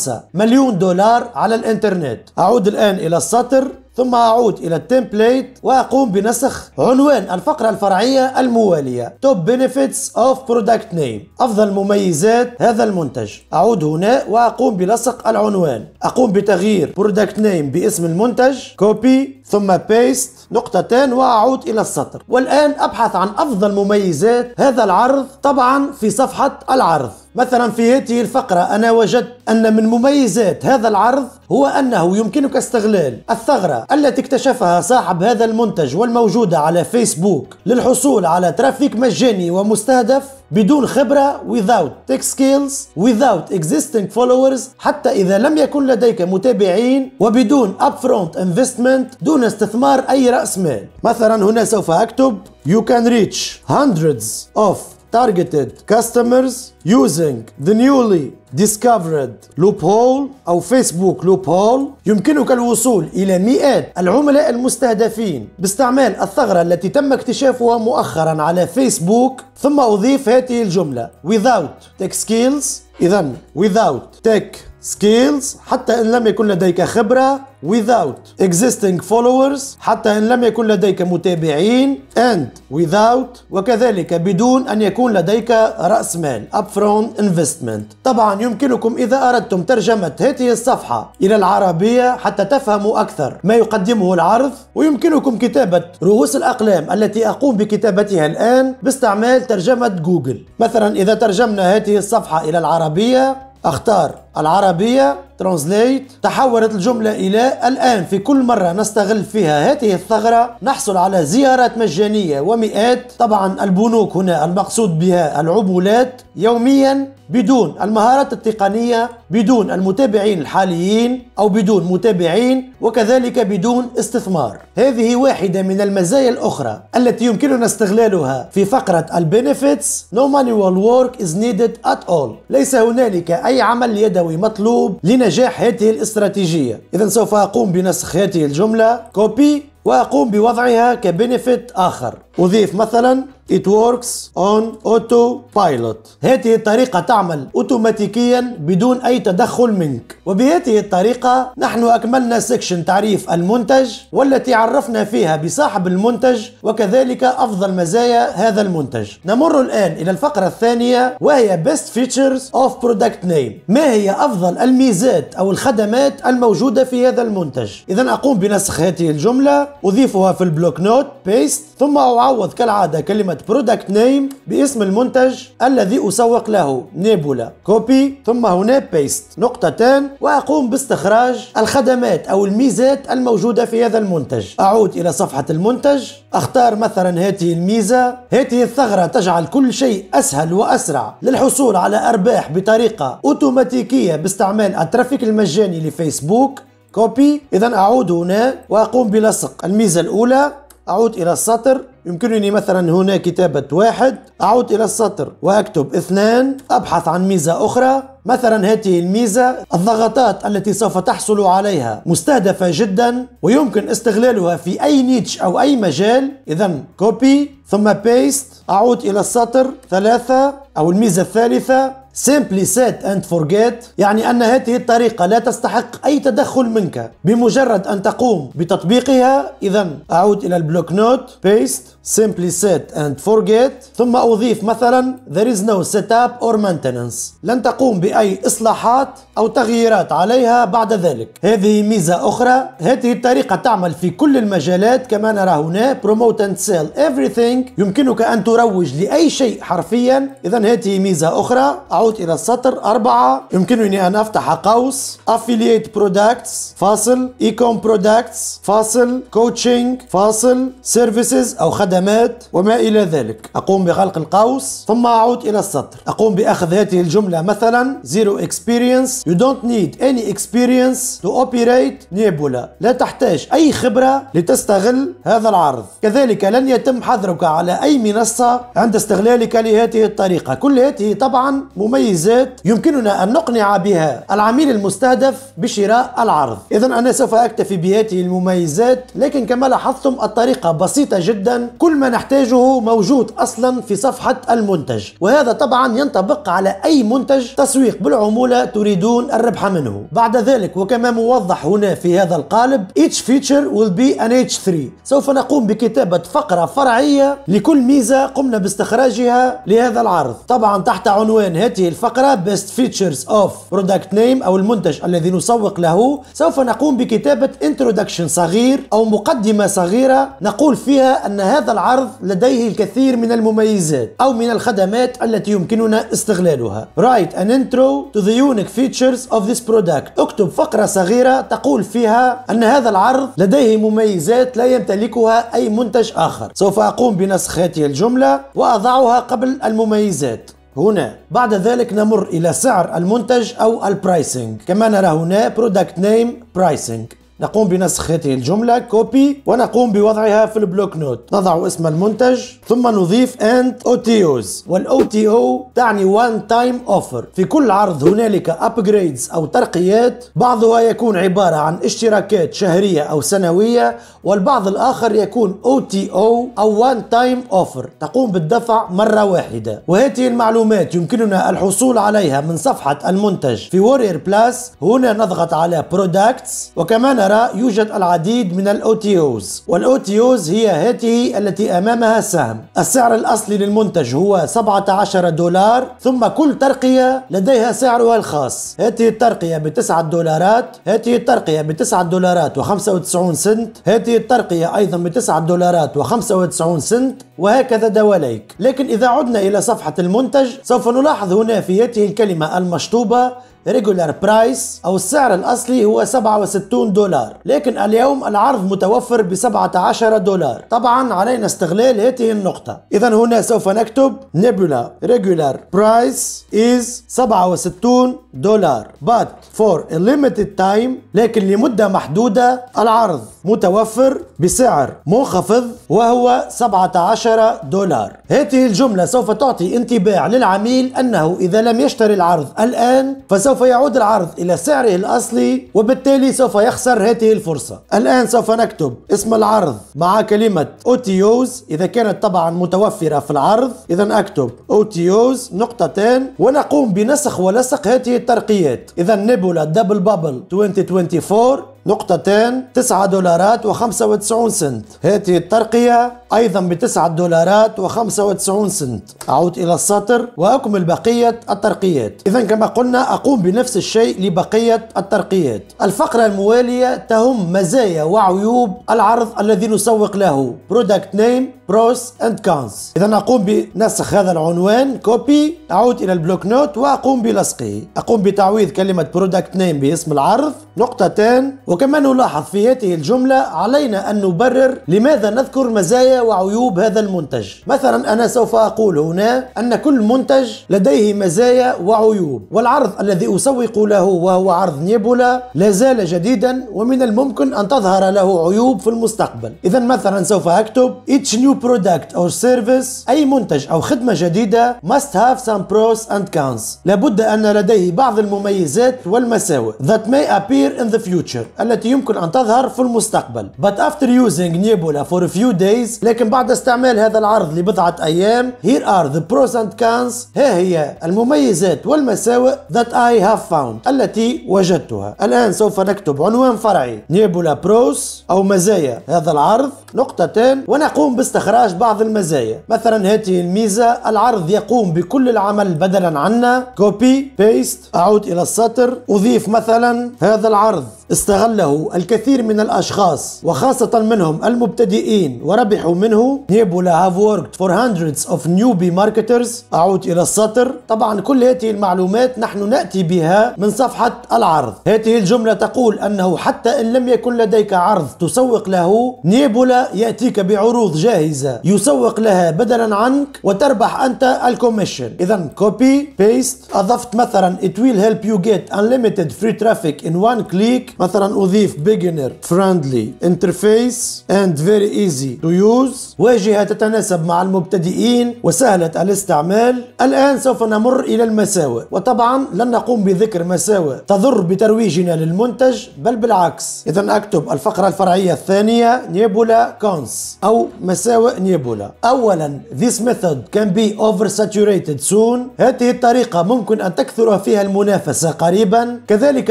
9.5 مليون دولار على الإنترنت أعود الآن إلى السطر ثم أعود إلى التمبليت وأقوم بنسخ عنوان الفقرة الفرعية الموالية Top Benefits of Product Name أفضل مميزات هذا المنتج أعود هنا وأقوم بلصق العنوان أقوم بتغيير Product Name باسم المنتج Copy ثم Paste نقطتان وأعود إلى السطر والآن أبحث عن أفضل مميزات هذا العرض طبعا في صفحة العرض مثلا في هذه الفقرة أنا وجدت أن من مميزات هذا العرض هو أنه يمكنك استغلال الثغرة التي اكتشفها صاحب هذا المنتج والموجودة على فيسبوك للحصول على ترافيك مجاني ومستهدف بدون خبرة without tech skills without existing followers حتى إذا لم يكن لديك متابعين وبدون upfront investment دون استثمار أي رأس مال مثلا هنا سوف أكتب you can reach hundreds of targeted customers using the newly discovered loophole أو فيسبوك loophole يمكنك الوصول إلى مئات العملاء المستهدفين باستعمال الثغرة التي تم اكتشافها مؤخرا على فيسبوك ثم أضيف هذه الجملة without tech skills إذا without tech skills حتى إن لم يكن لديك خبرة without existing followers حتى إن لم يكن لديك متابعين and without وكذلك بدون أن يكون لديك رأس مال upfront investment طبعا يمكنكم إذا أردتم ترجمة هذه الصفحة إلى العربية حتى تفهموا أكثر ما يقدمه العرض ويمكنكم كتابة رؤوس الأقلام التي أقوم بكتابتها الآن باستعمال ترجمة جوجل مثلا إذا ترجمنا هذه الصفحة إلى العربية اختار العربية ترانزليت تحولت الجملة إلى الآن في كل مرة نستغل فيها هذه الثغرة نحصل على زيارات مجانية ومئات طبعا البنوك هنا المقصود بها العبولات يوميا بدون المهارات التقنية بدون المتابعين الحاليين أو بدون متابعين وكذلك بدون استثمار هذه واحدة من المزايا الأخرى التي يمكننا استغلالها في فقرة البينيفيتس No manual work is needed at all ليس هنالك أي عمل يدوي مطلوب لنا لنجاح هذه الاستراتيجية إذا سوف أقوم بنسخ هذه الجملة كوبي وأقوم بوضعها كبنفيت آخر أضيف مثلا It works on autopilot هذه الطريقة تعمل أوتوماتيكيا بدون أي تدخل منك وبهذه الطريقة نحن أكملنا سكشن تعريف المنتج والتي عرفنا فيها بصاحب المنتج وكذلك أفضل مزايا هذا المنتج نمر الآن إلى الفقرة الثانية وهي Best Features of Product Name ما هي أفضل الميزات أو الخدمات الموجودة في هذا المنتج إذا أقوم بنسخ هذه الجملة أضيفها في البلوك نوت بيست ثم أعوض كالعادة كلمة كلمة برودكت نيم باسم المنتج الذي أسوق له نيبولا كوبي ثم هنا بيست نقطتان وأقوم باستخراج الخدمات أو الميزات الموجودة في هذا المنتج أعود إلى صفحة المنتج أختار مثلا هذه الميزة هذه الثغرة تجعل كل شيء أسهل وأسرع للحصول على أرباح بطريقة أوتوماتيكية باستعمال الترافيك المجاني لفيسبوك كوبي إذا أعود هنا وأقوم بلصق الميزة الأولى أعود إلى السطر يمكنني مثلا هنا كتابة واحد أعود إلى السطر وأكتب اثنان أبحث عن ميزة أخرى مثلا هذه الميزة الضغطات التي سوف تحصل عليها مستهدفة جدا ويمكن استغلالها في أي نيتش أو أي مجال إذا كوبي ثم بيست أعود إلى السطر ثلاثة أو الميزة الثالثة simply set and forget يعني أن هذه الطريقة لا تستحق أي تدخل منك بمجرد أن تقوم بتطبيقها إذا أعود إلى البلوك نوت paste simply set and forget ثم أضيف مثلا there is no setup or maintenance لن تقوم بأي إصلاحات أو تغييرات عليها بعد ذلك هذه ميزة أخرى هذه الطريقة تعمل في كل المجالات كما نرى هنا promote and sell everything يمكنك أن تروج لأي شيء حرفيا إذا هذه ميزة أخرى أعود أعود إلى السطر أربعة يمكنني أن أفتح قوس Affiliate Products فاصل Ecom Products فاصل Coaching فاصل Services أو خدمات وما إلى ذلك أقوم بغلق القوس ثم أعود إلى السطر أقوم بأخذ هذه الجملة مثلا Zero Experience You don't need any experience to operate Nebula لا تحتاج أي خبرة لتستغل هذا العرض كذلك لن يتم حظرك على أي منصة عند استغلالك لهذه الطريقة كل هذه طبعا مميزة مميزات يمكننا أن نقنع بها العميل المستهدف بشراء العرض إذا أنا سوف أكتفي بهذه المميزات لكن كما لاحظتم الطريقة بسيطة جدا كل ما نحتاجه موجود أصلا في صفحة المنتج وهذا طبعا ينطبق على أي منتج تسويق بالعمولة تريدون الربح منه بعد ذلك وكما موضح هنا في هذا القالب each feature will be an H3 سوف نقوم بكتابة فقرة فرعية لكل ميزة قمنا باستخراجها لهذا العرض طبعا تحت عنوان هذه هذه الفقرة Best Features of Product Name أو المنتج الذي نسوق له سوف نقوم بكتابة Introduction صغير أو مقدمة صغيرة نقول فيها أن هذا العرض لديه الكثير من المميزات أو من الخدمات التي يمكننا استغلالها Write an intro to the unique features of this product اكتب فقرة صغيرة تقول فيها أن هذا العرض لديه مميزات لا يمتلكها أي منتج آخر سوف أقوم بنسخ هذه الجملة وأضعها قبل المميزات هنا بعد ذلك نمر إلى سعر المنتج أو البرايسنج كما نرى هنا برودكت نيم برايسنج نقوم بنسخ هذه الجملة كوبي ونقوم بوضعها في البلوك نوت نضع اسم المنتج ثم نضيف and OTOs والOTO تعني one time offer في كل عرض هنالك upgrades أو ترقيات بعضها يكون عبارة عن اشتراكات شهرية أو سنوية والبعض الآخر يكون OTO أو one time offer تقوم بالدفع مرة واحدة وهذه المعلومات يمكننا الحصول عليها من صفحة المنتج في وورير بلاس هنا نضغط على products وكمان نرى يوجد العديد من الاوتيوز والاوتيوز هي هاته التي امامها سهم السعر الاصلي للمنتج هو 17 دولار ثم كل ترقية لديها سعرها الخاص هذه الترقية ب 9 دولارات هذه الترقية ب 9 دولارات و95 سنت هذه الترقية أيضا ب 9 دولارات و95 سنت وهكذا دواليك لكن إذا عدنا إلى صفحة المنتج سوف نلاحظ هنا في هذه الكلمة المشطوبة ريجولار برايس أو السعر الأصلي هو 67 دولار لكن اليوم العرض متوفر ب 17 دولار طبعا علينا استغلال هذه النقطة إذا هنا سوف نكتب نيبولا ريجولار برايس از 67 دولار but for a limited time لكن لمدة محدودة العرض متوفر بسعر منخفض وهو 17 دولار هذه الجملة سوف تعطي انطباع للعميل أنه إذا لم يشتري العرض الآن فسوف سوف يعود العرض إلى سعره الأصلي وبالتالي سوف يخسر هذه الفرصة الآن سوف نكتب اسم العرض مع كلمة OTOs إذا كانت طبعا متوفرة في العرض إذا أكتب OTOs نقطتان ونقوم بنسخ ولصق هذه الترقيات إذا نبولا دبل بابل 2024 نقطتان 9 دولارات و95 سنت هذه الترقية أيضا ب 9 دولارات و95 سنت أعود إلى السطر وأكمل بقية الترقيات إذا كما قلنا أقوم بنفس الشيء لبقية الترقيات الفقرة الموالية تهم مزايا وعيوب العرض الذي نسوق له Product Name بروس اند كانز اذا اقوم بنسخ هذا العنوان كوبي اعود الى البلوك نوت واقوم بلصقه اقوم بتعويض كلمه برودكت نيم باسم العرض نقطتان وكما نلاحظ في هذه الجملة علينا أن نبرر لماذا نذكر مزايا وعيوب هذا المنتج مثلا أنا سوف أقول هنا أن كل منتج لديه مزايا وعيوب والعرض الذي أسوق له وهو عرض نيبولا لا زال جديدا ومن الممكن أن تظهر له عيوب في المستقبل إذا مثلا سوف أكتب each new product or service أي منتج أو خدمة جديدة must have some pros and cons لابد أن لديه بعض المميزات والمساوئ that may appear in the future التي يمكن أن تظهر في المستقبل but after using Nebula for a few days لكن بعد استعمال هذا العرض لبضعة أيام here are the pros and cons ها هي المميزات والمساوئ that I have found التي وجدتها الآن سوف نكتب عنوان فرعي nebula pros أو مزايا هذا العرض نقطتان ونقوم باستخراج بعض المزايا مثلا هذه الميزة العرض يقوم بكل العمل بدلا عنا copy paste أعود إلى السطر أضيف مثلا هذا العرض استغل لعله الكثير من الأشخاص وخاصة منهم المبتدئين وربحوا منه نيبولا have worked for hundreds of newbie marketers أعود إلى السطر طبعا كل هذه المعلومات نحن نأتي بها من صفحة العرض هذه الجملة تقول أنه حتى إن لم يكن لديك عرض تسوق له نيبولا يأتيك بعروض جاهزة يسوق لها بدلا عنك وتربح أنت الكوميشن إذا كوبي بيست أضفت مثلا it will help you get unlimited free traffic in one click مثلا أضيف beginner friendly interface and very easy to use واجهة تتناسب مع المبتدئين وسهلة الاستعمال الآن سوف نمر إلى المساوئ وطبعا لن نقوم بذكر مساوئ تضر بترويجنا للمنتج بل بالعكس إذا أكتب الفقرة الفرعية الثانية نيبولا كونس أو مساوئ نيبولا أولا this method can be oversaturated soon هذه الطريقة ممكن أن تكثر فيها المنافسة قريبا كذلك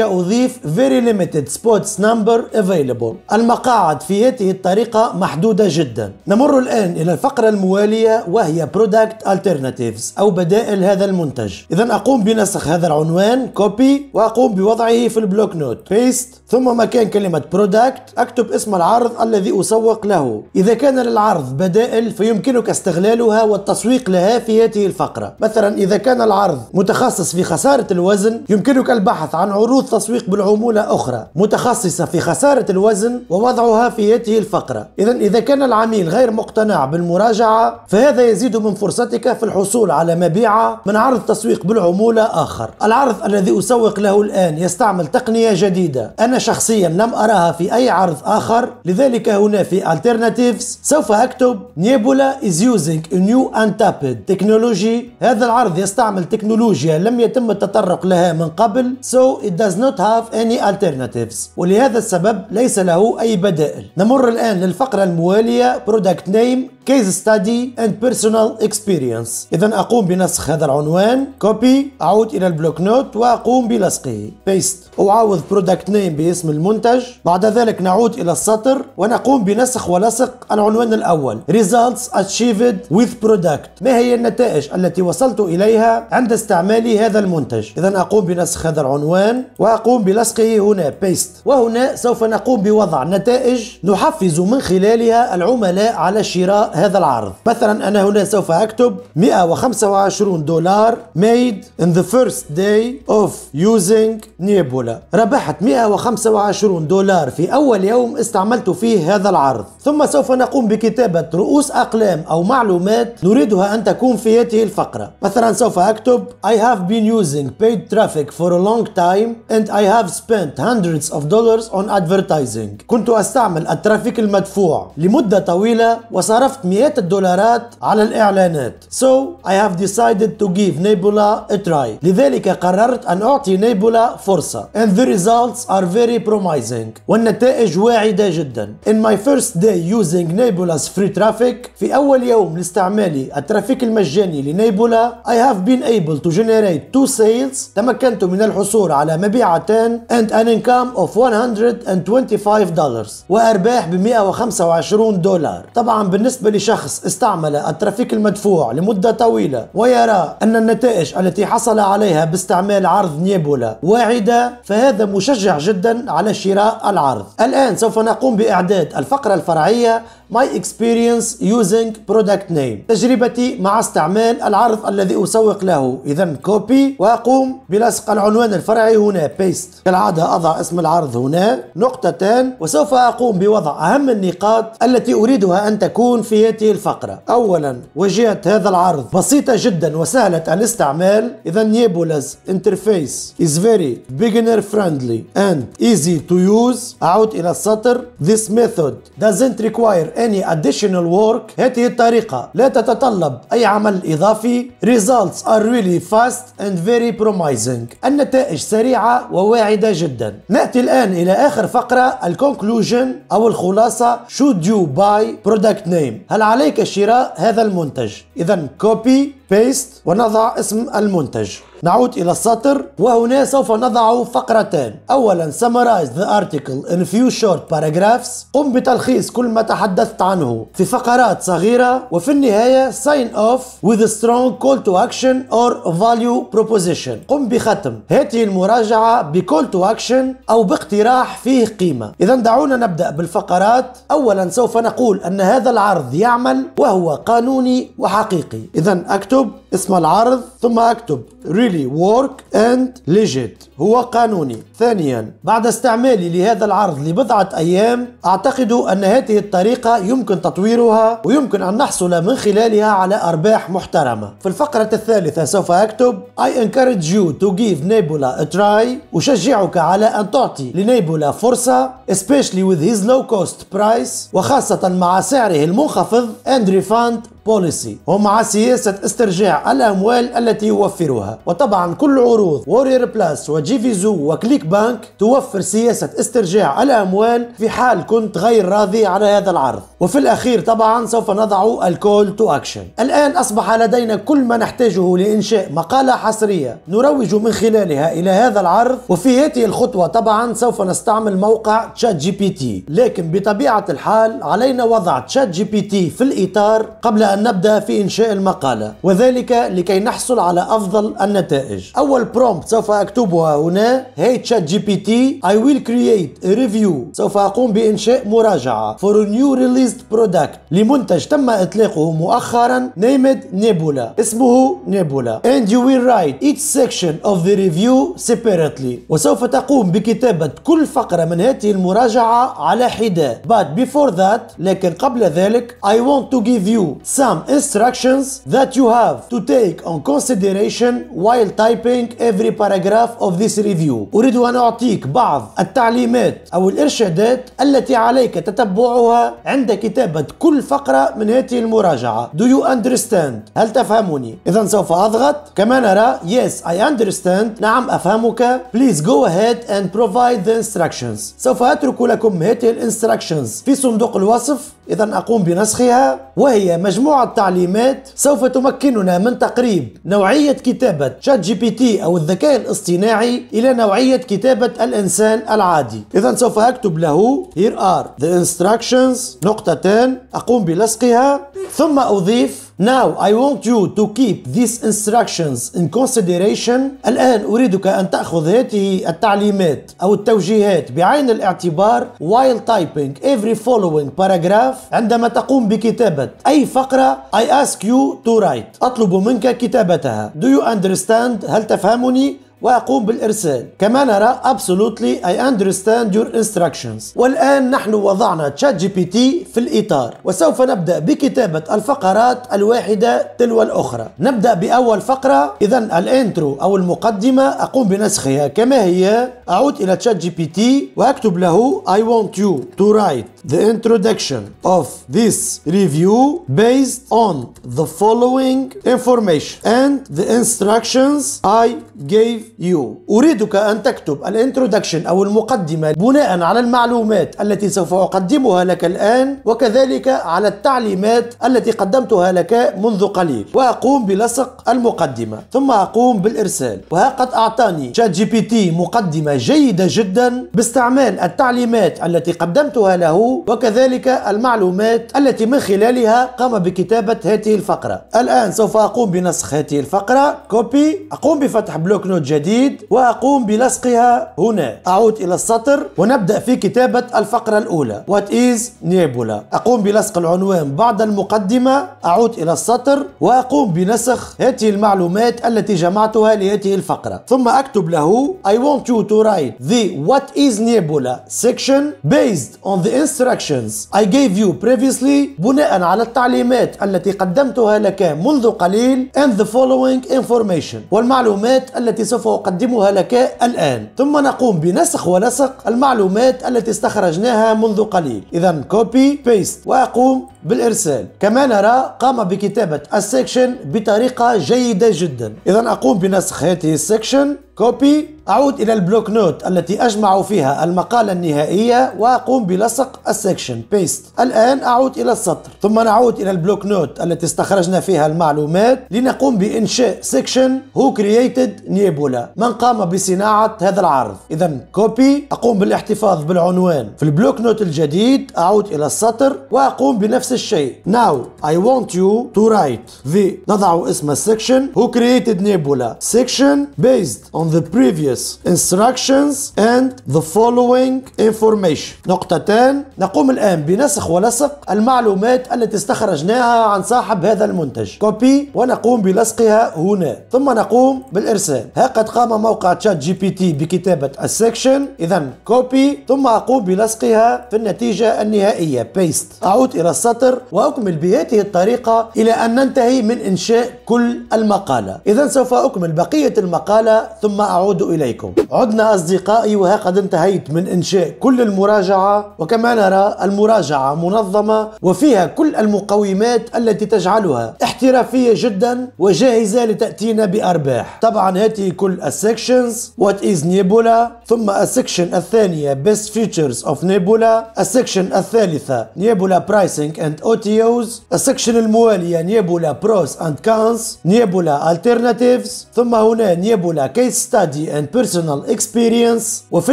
أضيف very limited spot نوتس نمبر available المقاعد في هذه الطريقة محدودة جدا نمر الآن إلى الفقرة الموالية وهي Product Alternatives أو بدائل هذا المنتج إذا أقوم بنسخ هذا العنوان كوبي وأقوم بوضعه في البلوك نوت بيست ثم مكان كلمة Product أكتب اسم العرض الذي أسوق له إذا كان للعرض بدائل فيمكنك استغلالها والتسويق لها في هذه الفقرة مثلا إذا كان العرض متخصص في خسارة الوزن يمكنك البحث عن عروض تسويق بالعمولة أخرى متخصص متخصصة في خسارة الوزن ووضعها في يده الفقرة إذا إذا كان العميل غير مقتنع بالمراجعة فهذا يزيد من فرصتك في الحصول على مبيعة من عرض تسويق بالعمولة آخر العرض الذي أسوق له الآن يستعمل تقنية جديدة أنا شخصيا لم أراها في أي عرض آخر لذلك هنا في Alternatives سوف أكتب Nebula is using a new untapped technology هذا العرض يستعمل تكنولوجيا لم يتم التطرق لها من قبل so it does not have any alternatives ولهذا السبب ليس له أي بدائل نمر الآن للفقرة الموالية برودكت نيم كيس ستادي اند بيرسونال اكسبيرينس اذا اقوم بنسخ هذا العنوان كوبي اعود الى البلوك نوت واقوم بلصقه بيست اعوض برودكت نيم باسم المنتج بعد ذلك نعود الى السطر ونقوم بنسخ ولصق العنوان الاول results achieved with product ما هي النتائج التي وصلت اليها عند استعمال هذا المنتج اذا اقوم بنسخ هذا العنوان واقوم بلصقه هنا بيست وهنا سوف نقوم بوضع نتائج نحفز من خلالها العملاء على شراء هذا العرض مثلا أنا هنا سوف أكتب 125 دولار made in the first day of using نيبولا ربحت 125 دولار في أول يوم استعملت فيه هذا العرض ثم سوف نقوم بكتابة رؤوس أقلام أو معلومات نريدها أن تكون في هذه الفقرة مثلا سوف أكتب I have been using paid traffic for a long time and I have spent hundreds of dollars on advertising كنت أستعمل الترافيك المدفوع لمدة طويلة وصرفت مئات الدولارات على الإعلانات So I have decided to give Nebula a try لذلك قررت أن أعطي نيبولا فرصة And the results are very promising والنتائج واعدة جدا In my first day using Nebula's free traffic في أول يوم لاستعمالي الترافيك المجاني لنيبولا I have been able to generate two sales تمكنت من الحصول على مبيعتين and an income of 125 dollars وأرباح ب 125 دولار طبعا بالنسبة لشخص شخص استعمل الترافيك المدفوع لمدة طويلة ويرى أن النتائج التي حصل عليها باستعمال عرض نيبولا واعدة فهذا مشجع جدا على شراء العرض الآن سوف نقوم بإعداد الفقرة الفرعية My Experience Using Product Name تجربتي مع استعمال العرض الذي أسوق له إذا كوبي وأقوم بلصق العنوان الفرعي هنا بيست كالعادة أضع اسم العرض هنا نقطتان وسوف أقوم بوضع أهم النقاط التي أريدها أن تكون في في هذه الفقرة أولا واجهة هذا العرض بسيطة جدا وسهلة الاستعمال إذا نيبولاز interface is very beginner friendly and easy to use أعود إلى السطر this method doesn't require any additional work هذه الطريقة لا تتطلب أي عمل إضافي results are really fast and very promising النتائج سريعة وواعدة جدا نأتي الآن إلى آخر فقرة الكونكلوجن أو الخلاصة should you buy product name هل عليك شراء هذا المنتج؟ إذا كوبي بيست ونضع اسم المنتج نعود إلى السطر وهنا سوف نضع فقرتان أولا summarize the article in few short paragraphs قم بتلخيص كل ما تحدثت عنه في فقرات صغيرة وفي النهاية sign off with a strong call to action or value proposition قم بختم هذه المراجعة بكول تو to action أو باقتراح فيه قيمة إذا دعونا نبدأ بالفقرات أولا سوف نقول أن هذا العرض يعمل وهو قانوني وحقيقي إذا أكتب اكتب اسم العرض ثم اكتب really work and legit هو قانوني ثانيا بعد استعمالي لهذا العرض لبضعة أيام أعتقد أن هذه الطريقة يمكن تطويرها ويمكن أن نحصل من خلالها على أرباح محترمة في الفقرة الثالثة سوف أكتب I encourage you to give Nebula a try أشجعك على أن تعطي لنيبولا فرصة especially with his low cost price وخاصة مع سعره المنخفض and refund بوليسي ومع سياسة استرجاع الأموال التي يوفرها وطبعا كل عروض وورير بلاس وجيفيزو وكليك بانك توفر سياسة استرجاع الأموال في حال كنت غير راضي على هذا العرض وفي الأخير طبعا سوف نضع الكول تو أكشن الآن أصبح لدينا كل ما نحتاجه لإنشاء مقالة حصرية نروج من خلالها إلى هذا العرض وفي هذه الخطوة طبعا سوف نستعمل موقع تشات جي بي تي لكن بطبيعة الحال علينا وضع تشات جي بي تي في الإطار قبل أن نبدأ في إنشاء المقالة وذلك لكي نحصل على أفضل النتائج أول برومبت سوف أكتبها هنا Hey chat GPT I will create a review سوف أقوم بإنشاء مراجعة for a new released product لمنتج تم إطلاقه مؤخرا named نيبولا اسمه نيبولا and you will write each section of the review separately وسوف تقوم بكتابة كل فقرة من هذه المراجعة على حدة but before that لكن قبل ذلك I want to give you some some instructions that you have to take on consideration while typing every paragraph of this review أريد أن أعطيك بعض التعليمات أو الإرشادات التي عليك تتبعها عند كتابة كل فقرة من هذه المراجعة Do you understand؟ هل تفهمني؟ إذا سوف أضغط كما نرى Yes I understand نعم أفهمك Please go ahead and provide the instructions سوف أترك لكم هذه الانستراكشنز في صندوق الوصف إذا أقوم بنسخها وهي مجموعة مجموعة سوف تمكننا من تقريب نوعية كتابة شات جي بي تي أو الذكاء الاصطناعي إلى نوعية كتابة الإنسان العادي إذا سوف أكتب له here are the instructions نقطتان أقوم بلصقها ثم أضيف Now I want you to keep these instructions in consideration الآن أريدك أن تأخذ هذه التعليمات أو التوجيهات بعين الاعتبار while typing every following paragraph عندما تقوم بكتابة أي فقرة I ask you to write أطلب منك كتابتها Do you understand؟ هل تفهمني؟ وأقوم بالإرسال كما نرى absolutely I understand your instructions والآن نحن وضعنا تشات جي بي تي في الإطار وسوف نبدأ بكتابة الفقرات الواحدة تلو الأخرى نبدأ بأول فقرة إذا الانترو أو المقدمة أقوم بنسخها كما هي أعود إلى تشات جي بي تي وأكتب له I want you to write the introduction of this review based on the following information and the instructions I gave يو أريدك أن تكتب الانترودكشن أو المقدمة بناء على المعلومات التي سوف أقدمها لك الآن وكذلك على التعليمات التي قدمتها لك منذ قليل وأقوم بلصق المقدمة ثم أقوم بالإرسال وها قد أعطاني شات جي بي تي مقدمة جيدة جدا باستعمال التعليمات التي قدمتها له وكذلك المعلومات التي من خلالها قام بكتابة هذه الفقرة الآن سوف أقوم بنسخ هذه الفقرة كوبي أقوم بفتح بلوك نوت جديد وأقوم بلصقها هنا أعود إلى السطر ونبدأ في كتابة الفقرة الأولى What is نيبولا أقوم بلصق العنوان بعد المقدمة أعود إلى السطر وأقوم بنسخ هذه المعلومات التي جمعتها لهذه الفقرة ثم أكتب له I want you to write the What is Nebula section based on the instructions I gave you previously بناء على التعليمات التي قدمتها لك منذ قليل and the following information والمعلومات التي سوف سوف أقدمها لك الآن ثم نقوم بنسخ ولصق المعلومات التي استخرجناها منذ قليل إذا كوبي بيست وأقوم بالإرسال كما نرى قام بكتابة السكشن بطريقة جيدة جدا إذا أقوم بنسخ هذه السكشن كوبي أعود إلى البلوك نوت التي أجمع فيها المقالة النهائية وأقوم بلصق السكشن بيست الآن أعود إلى السطر ثم نعود إلى البلوك نوت التي استخرجنا فيها المعلومات لنقوم بإنشاء سكشن هو كرييتد نيبولا من قام بصناعة هذا العرض إذا كوبي أقوم بالاحتفاظ بالعنوان في البلوك نوت الجديد أعود إلى السطر وأقوم بنفس الشيء Now I want you to write the نضع اسم السكشن هو كرييتد نيبولا سكشن based on the previous this instructions and the following information نقطتان نقوم الآن بنسخ ولصق المعلومات التي استخرجناها عن صاحب هذا المنتج كوبي ونقوم بلصقها هنا ثم نقوم بالإرسال ها قد قام موقع تشات جي بي تي بكتابة السكشن إذا كوبي ثم أقوم بلصقها في النتيجة النهائية paste أعود إلى السطر وأكمل بهذه الطريقة إلى أن ننتهي من إنشاء كل المقالة إذا سوف أكمل بقية المقالة ثم أعود إليها إليكم عدنا أصدقائي وها قد انتهيت من إنشاء كل المراجعة وكما نرى المراجعة منظمة وفيها كل المقومات التي تجعلها احترافية جدا وجاهزة لتأتينا بأرباح طبعا هاته كل السكشنز وات إز نيبولا ثم السكشن الثانية بيست فيتشرز أوف نيبولا السكشن الثالثة نيبولا برايسنج أند أوتيوز السكشن الموالية نيبولا بروس أند كانس نيبولا alternatives ثم هنا نيبولا كيس ستادي أند personal experience وفي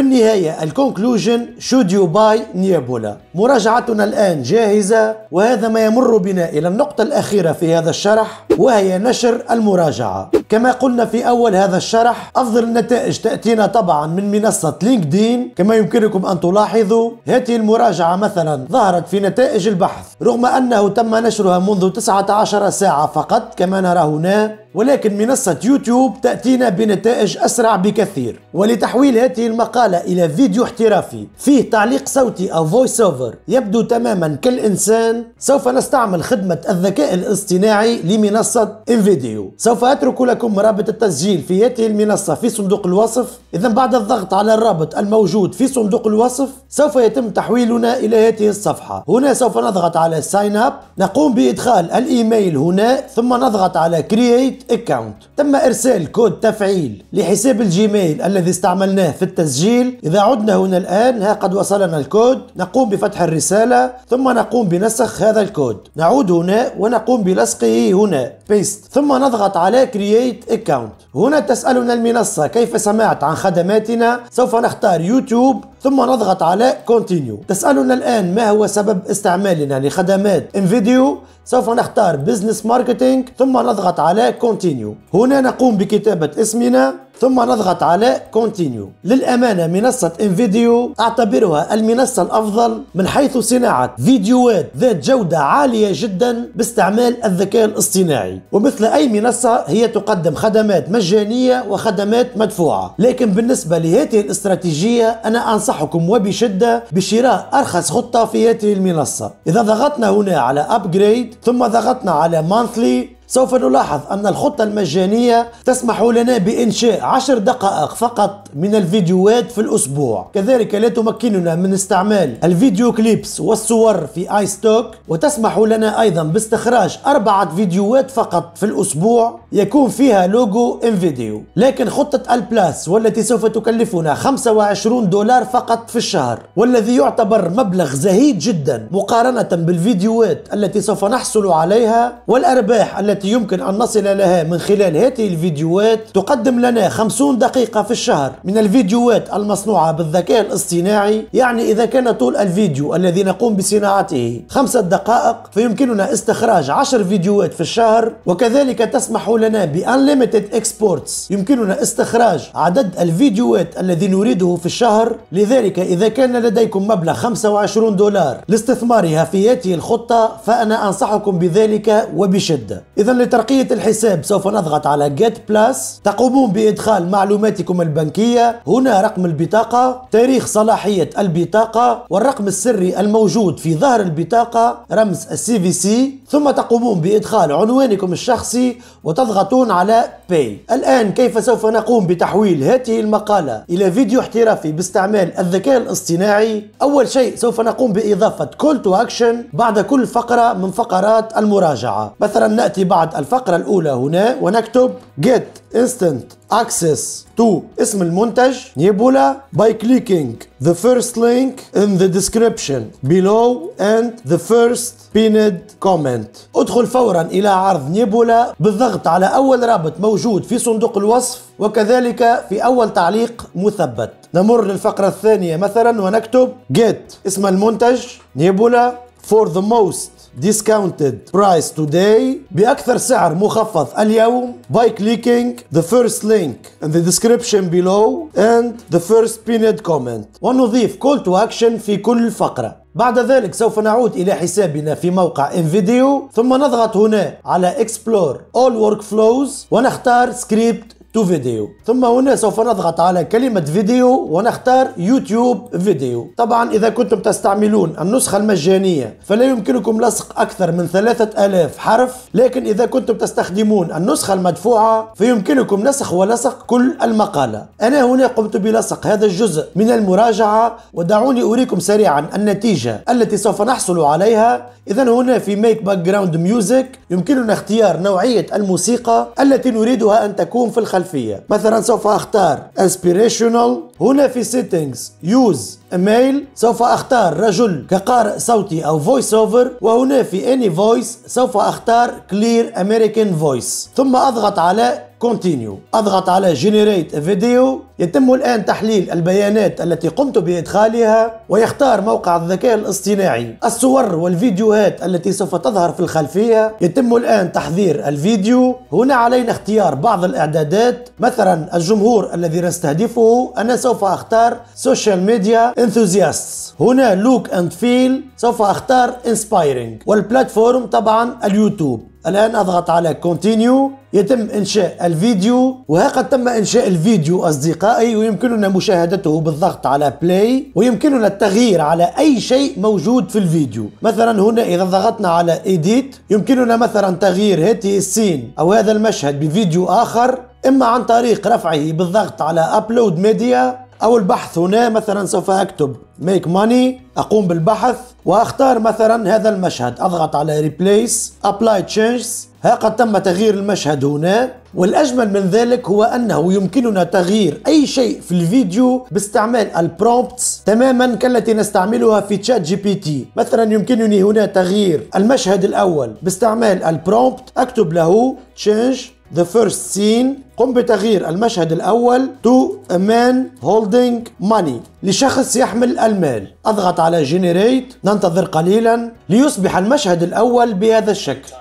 النهاية الكونكلوجن should you buy نيابولا مراجعتنا الآن جاهزة وهذا ما يمر بنا إلى النقطة الأخيرة في هذا الشرح وهي نشر المراجعة كما قلنا في أول هذا الشرح أفضل النتائج تأتينا طبعا من منصة لينكدين كما يمكنكم أن تلاحظوا هذه المراجعة مثلا ظهرت في نتائج البحث رغم أنه تم نشرها منذ 19 ساعة فقط كما نرى هنا ولكن منصة يوتيوب تأتينا بنتائج أسرع بكثير ولتحويل هذه المقالة إلى فيديو احترافي فيه تعليق صوتي أو فويس أوفر يبدو تماما كالإنسان سوف نستعمل خدمة الذكاء الاصطناعي لمنصة انفيديو سوف أترك لك لكم رابط التسجيل في هذه المنصة في صندوق الوصف إذا بعد الضغط على الرابط الموجود في صندوق الوصف سوف يتم تحويلنا إلى هذه الصفحة هنا سوف نضغط على ساين اب نقوم بإدخال الإيميل هنا ثم نضغط على كرييت اكونت تم إرسال كود تفعيل لحساب الجيميل الذي استعملناه في التسجيل إذا عدنا هنا الآن ها قد وصلنا الكود نقوم بفتح الرسالة ثم نقوم بنسخ هذا الكود نعود هنا ونقوم بلصقه هنا بيست ثم نضغط على كرييت كرييت اكونت هنا تسألنا المنصة كيف سمعت عن خدماتنا سوف نختار يوتيوب ثم نضغط على كونتينيو تسألنا الآن ما هو سبب استعمالنا لخدمات انفيديو سوف نختار بزنس ماركتينج ثم نضغط على كونتينيو هنا نقوم بكتابة اسمنا ثم نضغط على كونتينيو للأمانة منصة انفيديو أعتبرها المنصة الأفضل من حيث صناعة فيديوهات ذات جودة عالية جدا باستعمال الذكاء الاصطناعي ومثل أي منصة هي تقدم خدمات مجانية وخدمات مدفوعة لكن بالنسبة لهذه الاستراتيجية أنا أنصح أنصحكم وبشدة بشراء أرخص خطة في هذه المنصة إذا ضغطنا هنا على أبجريد ثم ضغطنا على مانثلي سوف نلاحظ أن الخطة المجانية تسمح لنا بإنشاء عشر دقائق فقط من الفيديوهات في الأسبوع كذلك لا تمكننا من استعمال الفيديو كليبس والصور في آي ستوك وتسمح لنا أيضا باستخراج أربعة فيديوهات فقط في الأسبوع يكون فيها لوجو انفيديو لكن خطة البلاس والتي سوف تكلفنا 25 دولار فقط في الشهر والذي يعتبر مبلغ زهيد جدا مقارنة بالفيديوهات التي سوف نحصل عليها والأرباح التي التي يمكن أن نصل لها من خلال هذه الفيديوهات تقدم لنا 50 دقيقة في الشهر من الفيديوهات المصنوعة بالذكاء الاصطناعي يعني إذا كان طول الفيديو الذي نقوم بصناعته خمسة دقائق فيمكننا استخراج 10 فيديوهات في الشهر وكذلك تسمح لنا Unlimited Exports يمكننا استخراج عدد الفيديوهات الذي نريده في الشهر لذلك إذا كان لديكم مبلغ 25 دولار لاستثمارها في هذه الخطة فأنا أنصحكم بذلك وبشدة إذا لترقية الحساب سوف نضغط على Get Plus تقومون بإدخال معلوماتكم البنكية هنا رقم البطاقة تاريخ صلاحية البطاقة والرقم السري الموجود في ظهر البطاقة رمز السي في سي ثم تقومون بإدخال عنوانكم الشخصي وتضغطون على Pay الآن كيف سوف نقوم بتحويل هذه المقالة إلى فيديو احترافي باستعمال الذكاء الاصطناعي أول شيء سوف نقوم بإضافة Call to Action بعد كل فقرة من فقرات المراجعة مثلا نأتي بعد الفقرة الأولى هنا ونكتب get instant access to اسم المنتج نيبولا by clicking the first link in the description below and the first pinned comment ادخل فورا إلى عرض نيبولا بالضغط على أول رابط موجود في صندوق الوصف وكذلك في أول تعليق مثبت نمر للفقرة الثانية مثلا ونكتب get اسم المنتج نيبولا for the most discounted price today بأكثر سعر مخفض اليوم by clicking the first link in the description below and the first pinned comment ونضيف call to action في كل فقرة بعد ذلك سوف نعود إلى حسابنا في موقع انفيديو ثم نضغط هنا على Explore All Workflows ونختار Script تو فيديو ثم هنا سوف نضغط على كلمة فيديو ونختار يوتيوب فيديو طبعا إذا كنتم تستعملون النسخة المجانية فلا يمكنكم لصق أكثر من 3000 حرف لكن إذا كنتم تستخدمون النسخة المدفوعة فيمكنكم نسخ ولصق كل المقالة أنا هنا قمت بلصق هذا الجزء من المراجعة ودعوني أريكم سريعا النتيجة التي سوف نحصل عليها إذا هنا في ميك باك جراوند ميوزك يمكننا اختيار نوعية الموسيقى التي نريدها أن تكون في الخلفية الخلفية مثلا سوف أختار inspirational هنا في سيتنجز يوز ايميل سوف اختار رجل كقارئ صوتي او فويس اوفر وهنا في اني فويس سوف اختار كلير امريكان فويس ثم اضغط على كونتينيو اضغط على جنريت فيديو يتم الان تحليل البيانات التي قمت بادخالها ويختار موقع الذكاء الاصطناعي الصور والفيديوهات التي سوف تظهر في الخلفيه يتم الان تحذير الفيديو هنا علينا اختيار بعض الاعدادات مثلا الجمهور الذي نستهدفه انا سوف أختار سوشيال ميديا انثوزياست هنا لوك أند فيل سوف أختار انسبايرنج والبلاتفورم طبعا اليوتيوب الآن أضغط على كونتينيو يتم إنشاء الفيديو وها قد تم إنشاء الفيديو أصدقائي ويمكننا مشاهدته بالضغط على بلاي ويمكننا التغيير على أي شيء موجود في الفيديو مثلا هنا إذا ضغطنا على إيديت يمكننا مثلا تغيير هذه السين أو هذا المشهد بفيديو آخر إما عن طريق رفعه بالضغط على أبلود ميديا أو البحث هنا مثلا سوف أكتب ميك ماني أقوم بالبحث وأختار مثلا هذا المشهد أضغط على ريبليس أبلاي تشينجز ها قد تم تغيير المشهد هنا والأجمل من ذلك هو أنه يمكننا تغيير أي شيء في الفيديو باستعمال البرومبتس تماما كالتي نستعملها في تشات جي بي تي مثلا يمكنني هنا تغيير المشهد الأول باستعمال البرومبت أكتب له change the first scene قم بتغيير المشهد الأول to a man holding money لشخص يحمل المال أضغط على generate ننتظر قليلا ليصبح المشهد الأول بهذا الشكل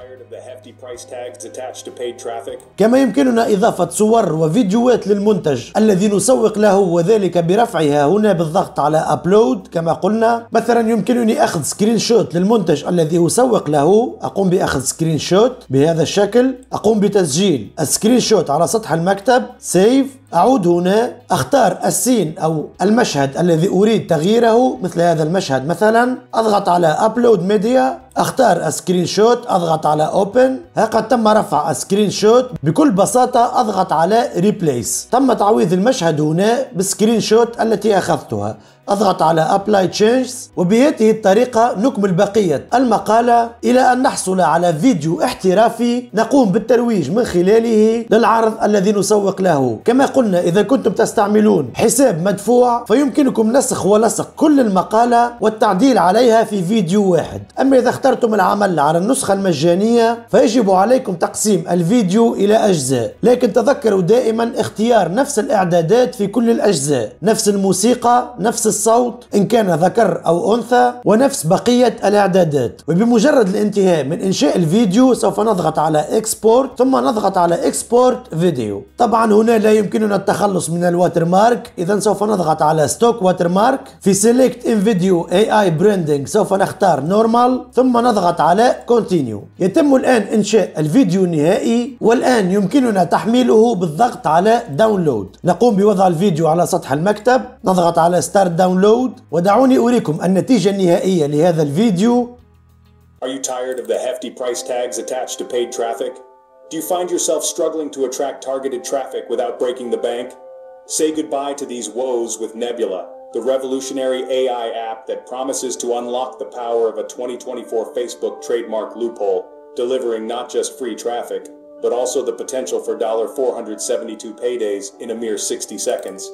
كما يمكننا إضافة صور وفيديوهات للمنتج الذي نسوق له وذلك برفعها هنا بالضغط على أبلود كما قلنا مثلا يمكنني أخذ سكرين شوت للمنتج الذي أسوق له أقوم بأخذ سكرين شوت بهذا الشكل أقوم بتسجيل السكرين شوت على سطح المكتب سيف أعود هنا أختار السين أو المشهد الذي أريد تغييره مثل هذا المشهد مثلا أضغط على أبلود ميديا أختار سكرين شوت أضغط على أوبن ها قد تم رفع سكرين شوت بكل بساطة أضغط على ريبليس تم تعويض المشهد هنا بالسكرين شوت التي أخذتها أضغط على Apply Changes وبهذه الطريقة نكمل بقية المقالة إلى أن نحصل على فيديو احترافي نقوم بالترويج من خلاله للعرض الذي نسوق له كما قلنا إذا كنتم تستعملون حساب مدفوع فيمكنكم نسخ ولصق كل المقالة والتعديل عليها في فيديو واحد أما إذا اخترتم العمل على النسخة المجانية فيجب عليكم تقسيم الفيديو إلى أجزاء لكن تذكروا دائما اختيار نفس الإعدادات في كل الأجزاء نفس الموسيقى نفس الصوت إن كان ذكر أو أنثى ونفس بقية الإعدادات وبمجرد الانتهاء من إنشاء الفيديو سوف نضغط على إكسبورت ثم نضغط على إكسبورت فيديو طبعا هنا لا يمكننا التخلص من الواتر مارك إذا سوف نضغط على ستوك واتر مارك في سيلكت إن فيديو اي اي براندنج سوف نختار نورمال ثم نضغط على كونتينيو يتم الآن إنشاء الفيديو النهائي والآن يمكننا تحميله بالضغط على داونلود نقوم بوضع الفيديو على سطح المكتب نضغط على ستارت داونلود ودعوني أريكم النتيجة النهائية لهذا الفيديو Are you tired of the hefty price tags attached to paid traffic? Do you find yourself struggling to attract targeted traffic without breaking the bank? Say goodbye to these woes with Nebula, the revolutionary AI app that promises to unlock the power of a 2024 Facebook trademark loophole, delivering not just free traffic, but also the potential for $472 paydays in a mere 60 seconds.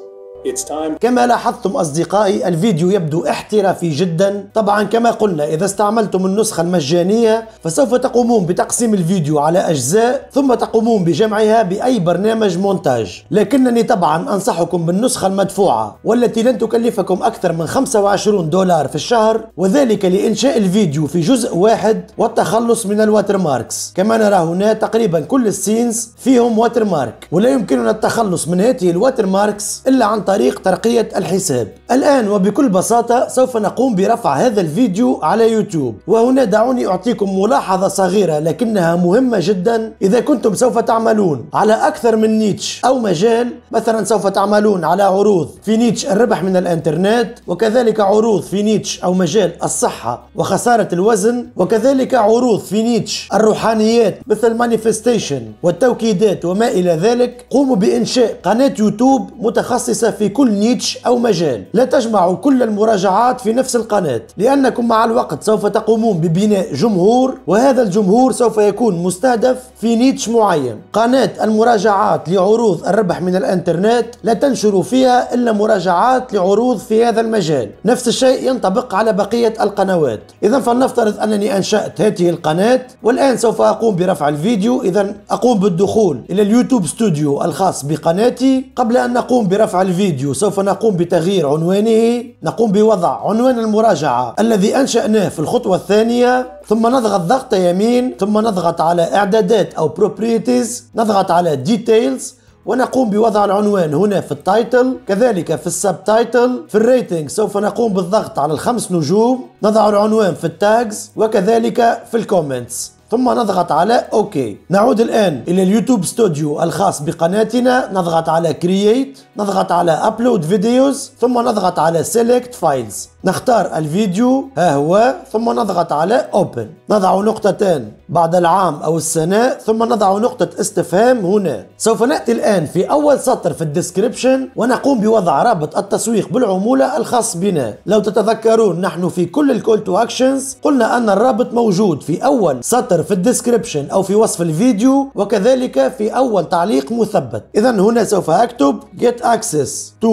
كما لاحظتم أصدقائي الفيديو يبدو احترافي جدا طبعا كما قلنا إذا استعملتم النسخة المجانية فسوف تقومون بتقسيم الفيديو على أجزاء ثم تقومون بجمعها بأي برنامج مونتاج لكنني طبعا أنصحكم بالنسخة المدفوعة والتي لن تكلفكم أكثر من 25 دولار في الشهر وذلك لإنشاء الفيديو في جزء واحد والتخلص من الواتر ماركس كما نرى هنا تقريبا كل السينز فيهم واتر مارك ولا يمكننا التخلص من هذه الواتر ماركس إلا عن طريق ترقية الحساب الآن وبكل بساطة سوف نقوم برفع هذا الفيديو على يوتيوب وهنا دعوني أعطيكم ملاحظة صغيرة لكنها مهمة جدا إذا كنتم سوف تعملون على أكثر من نيتش أو مجال مثلا سوف تعملون على عروض في نيتش الربح من الإنترنت وكذلك عروض في نيتش أو مجال الصحة وخسارة الوزن وكذلك عروض في نيتش الروحانيات مثل مانيفستيشن والتوكيدات وما إلى ذلك قوموا بإنشاء قناة يوتيوب متخصصة في كل نيتش أو مجال لا تجمعوا كل المراجعات في نفس القناة لأنكم مع الوقت سوف تقومون ببناء جمهور وهذا الجمهور سوف يكون مستهدف في نيتش معين قناة المراجعات لعروض الربح من الانترنت لا تنشر فيها إلا مراجعات لعروض في هذا المجال نفس الشيء ينطبق على بقية القنوات إذا فلنفترض أنني أنشأت هذه القناة والآن سوف أقوم برفع الفيديو إذا أقوم بالدخول إلى اليوتيوب ستوديو الخاص بقناتي قبل أن نقوم برفع الفيديو الفيديو سوف نقوم بتغيير عنوانه نقوم بوضع عنوان المراجعة الذي أنشأناه في الخطوة الثانية ثم نضغط ضغط يمين ثم نضغط على إعدادات أو Properties نضغط على Details ونقوم بوضع العنوان هنا في التايتل كذلك في السب تايتل في الريتنج سوف نقوم بالضغط على الخمس نجوم نضع العنوان في التاجز وكذلك في الكومنتس ثم نضغط على اوكي نعود الان الى اليوتيوب ستوديو الخاص بقناتنا نضغط على كرييت نضغط على ابلود فيديوز ثم نضغط على سيلكت فايلز نختار الفيديو ها هو ثم نضغط على اوبن نضع نقطتان بعد العام او السنه ثم نضع نقطه استفهام هنا سوف ناتي الان في اول سطر في الديسكريبشن ونقوم بوضع رابط التسويق بالعموله الخاص بنا لو تتذكرون نحن في كل الكول تو اكشنز قلنا ان الرابط موجود في اول سطر الصور في الديسكريبشن أو في وصف الفيديو وكذلك في أول تعليق مثبت إذا هنا سوف أكتب get access to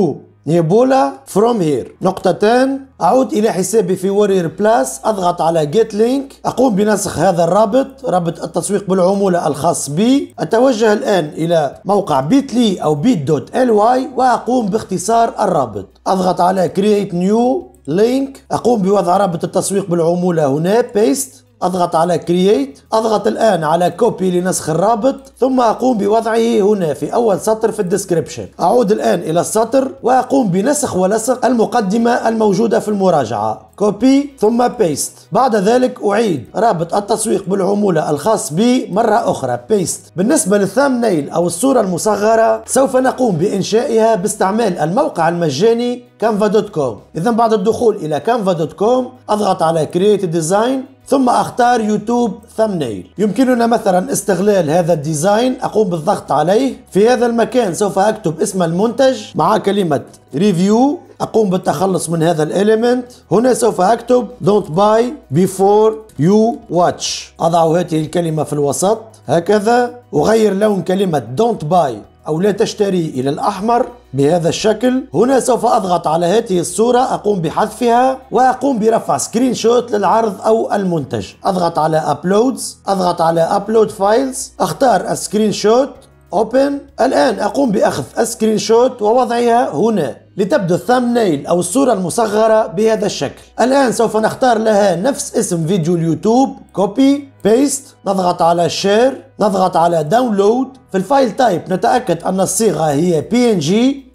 نيبولا فروم هير نقطتان أعود إلى حسابي في وورير بلاس أضغط على جيت لينك أقوم بنسخ هذا الرابط رابط التسويق بالعمولة الخاص بي أتوجه الآن إلى موقع بيتلي أو بيت دوت ال واي وأقوم باختصار الرابط أضغط على create نيو لينك أقوم بوضع رابط التسويق بالعمولة هنا بيست أضغط على كرييت أضغط الآن على كوبي لنسخ الرابط ثم أقوم بوضعه هنا في أول سطر في الديسكريبشن أعود الآن إلى السطر وأقوم بنسخ ولصق المقدمة الموجودة في المراجعة كوبي ثم بيست بعد ذلك أعيد رابط التسويق بالعمولة الخاص بي مرة أخرى بيست بالنسبة نيل أو الصورة المصغرة سوف نقوم بإنشائها باستعمال الموقع المجاني canva.com إذا بعد الدخول إلى canva.com أضغط على Create Design ثم اختار يوتيوب ثمنيل يمكننا مثلا استغلال هذا الديزاين اقوم بالضغط عليه في هذا المكان سوف اكتب اسم المنتج مع كلمة ريفيو اقوم بالتخلص من هذا الاليمنت هنا سوف اكتب don't buy before you watch اضع هذه الكلمة في الوسط هكذا اغير لون كلمة don't buy أو لا تشتري إلى الأحمر بهذا الشكل هنا سوف أضغط على هذه الصورة أقوم بحذفها وأقوم برفع سكرين شوت للعرض أو المنتج أضغط على أبلودز أضغط على أبلود فايلز أختار السكرين شوت اوبن الان اقوم باخذ السكرين شوت ووضعها هنا لتبدو الثامنيل او الصوره المصغره بهذا الشكل الان سوف نختار لها نفس اسم فيديو اليوتيوب كوبي بيست نضغط على شير نضغط على داونلود في الفايل تايب نتأكد أن الصيغة هي PNG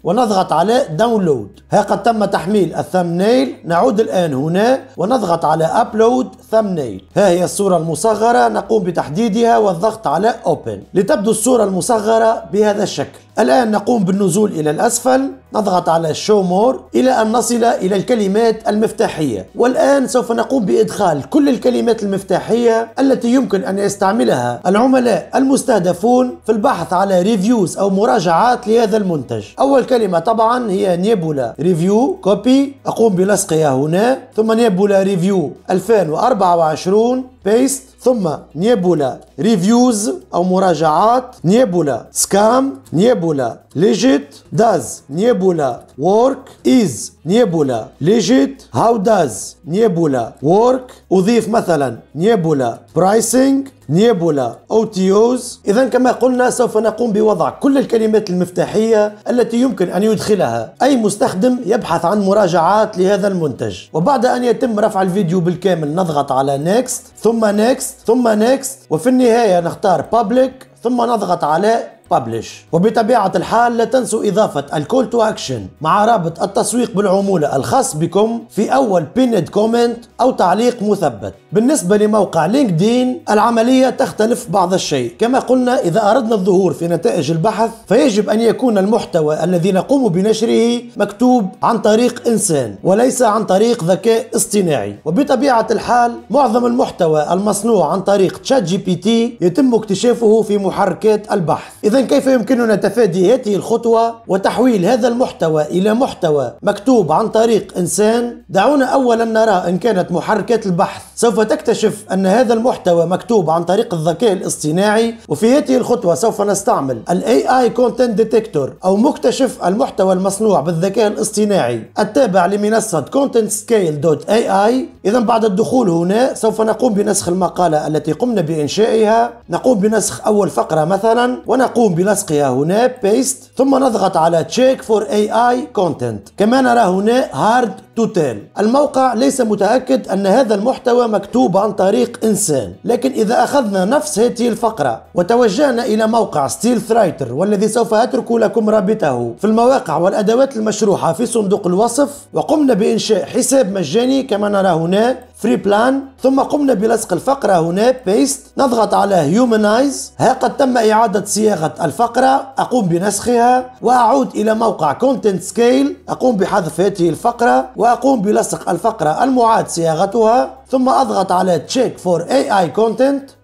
ونضغط على داونلود ها قد تم تحميل الثمنيل نعود الآن هنا ونضغط على أبلود ثمنيل ها هي الصورة المصغرة نقوم بتحديدها والضغط على أوبن لتبدو الصورة المصغرة بهذا الشكل الآن نقوم بالنزول إلى الأسفل نضغط على شو مور إلى أن نصل إلى الكلمات المفتاحية والآن سوف نقوم بإدخال كل الكلمات المفتاحية التي يمكن أن يستعملها العملاء المستهدفون في البحث على ريفيوز أو مراجعات لهذا المنتج أول كلمه طبعا هي نيبولا ريفيو كوبي أقوم بلصقها هنا ثم نيبولا ريفيو 2024 بيست ثم نيبولا ريفيوز أو مراجعات نيبولا سكام نيبولا ليجيت داز نيبولا وورك إيز نيبولا ليجيت هاو داز نيبولا وورك أضيف مثلا نيبولا برايسنج نيبولا او تيوز اذا كما قلنا سوف نقوم بوضع كل الكلمات المفتاحيه التي يمكن ان يدخلها اي مستخدم يبحث عن مراجعات لهذا المنتج وبعد ان يتم رفع الفيديو بالكامل نضغط على نيكست ثم نيكست ثم نيكست وفي النهايه نختار بابليك ثم نضغط على publish وبطبيعة الحال لا تنسوا إضافة الكول تو أكشن مع رابط التسويق بالعمولة الخاص بكم في أول بيند كومنت أو تعليق مثبت بالنسبة لموقع لينكدين العملية تختلف بعض الشيء كما قلنا إذا أردنا الظهور في نتائج البحث فيجب أن يكون المحتوى الذي نقوم بنشره مكتوب عن طريق إنسان وليس عن طريق ذكاء اصطناعي وبطبيعة الحال معظم المحتوى المصنوع عن طريق تشات جي بي تي يتم اكتشافه في محركات البحث إذا إذا كيف يمكننا تفادي هذه الخطوة وتحويل هذا المحتوى إلى محتوى مكتوب عن طريق إنسان؟ دعونا أولا نرى إن كانت محركات البحث سوف تكتشف أن هذا المحتوى مكتوب عن طريق الذكاء الاصطناعي وفي هذه الخطوة سوف نستعمل الـ AI Content Detector أو مكتشف المحتوى المصنوع بالذكاء الاصطناعي التابع لمنصة contentscale.ai إذا بعد الدخول هنا سوف نقوم بنسخ المقالة التي قمنا بإنشائها نقوم بنسخ أول فقرة مثلا ونقوم نقوم بلصقها هنا بيست ثم نضغط على تشيك فور اي اي كونتنت كمان نرى هنا هارد توتال الموقع ليس متأكد أن هذا المحتوى مكتوب عن طريق إنسان لكن إذا أخذنا نفس هذه الفقرة وتوجهنا إلى موقع ستيل ثرايتر والذي سوف أترك لكم رابطه في المواقع والأدوات المشروحة في صندوق الوصف وقمنا بإنشاء حساب مجاني كما نرى هنا فري بلان ثم قمنا بلصق الفقرة هنا بيست نضغط على هيومنايز ها قد تم إعادة صياغة الفقرة أقوم بنسخها وأعود إلى موقع كونتنت سكيل أقوم بحذف هذه الفقرة وأقوم بلصق الفقرة المعاد صياغتها ثم أضغط على Check for AI Content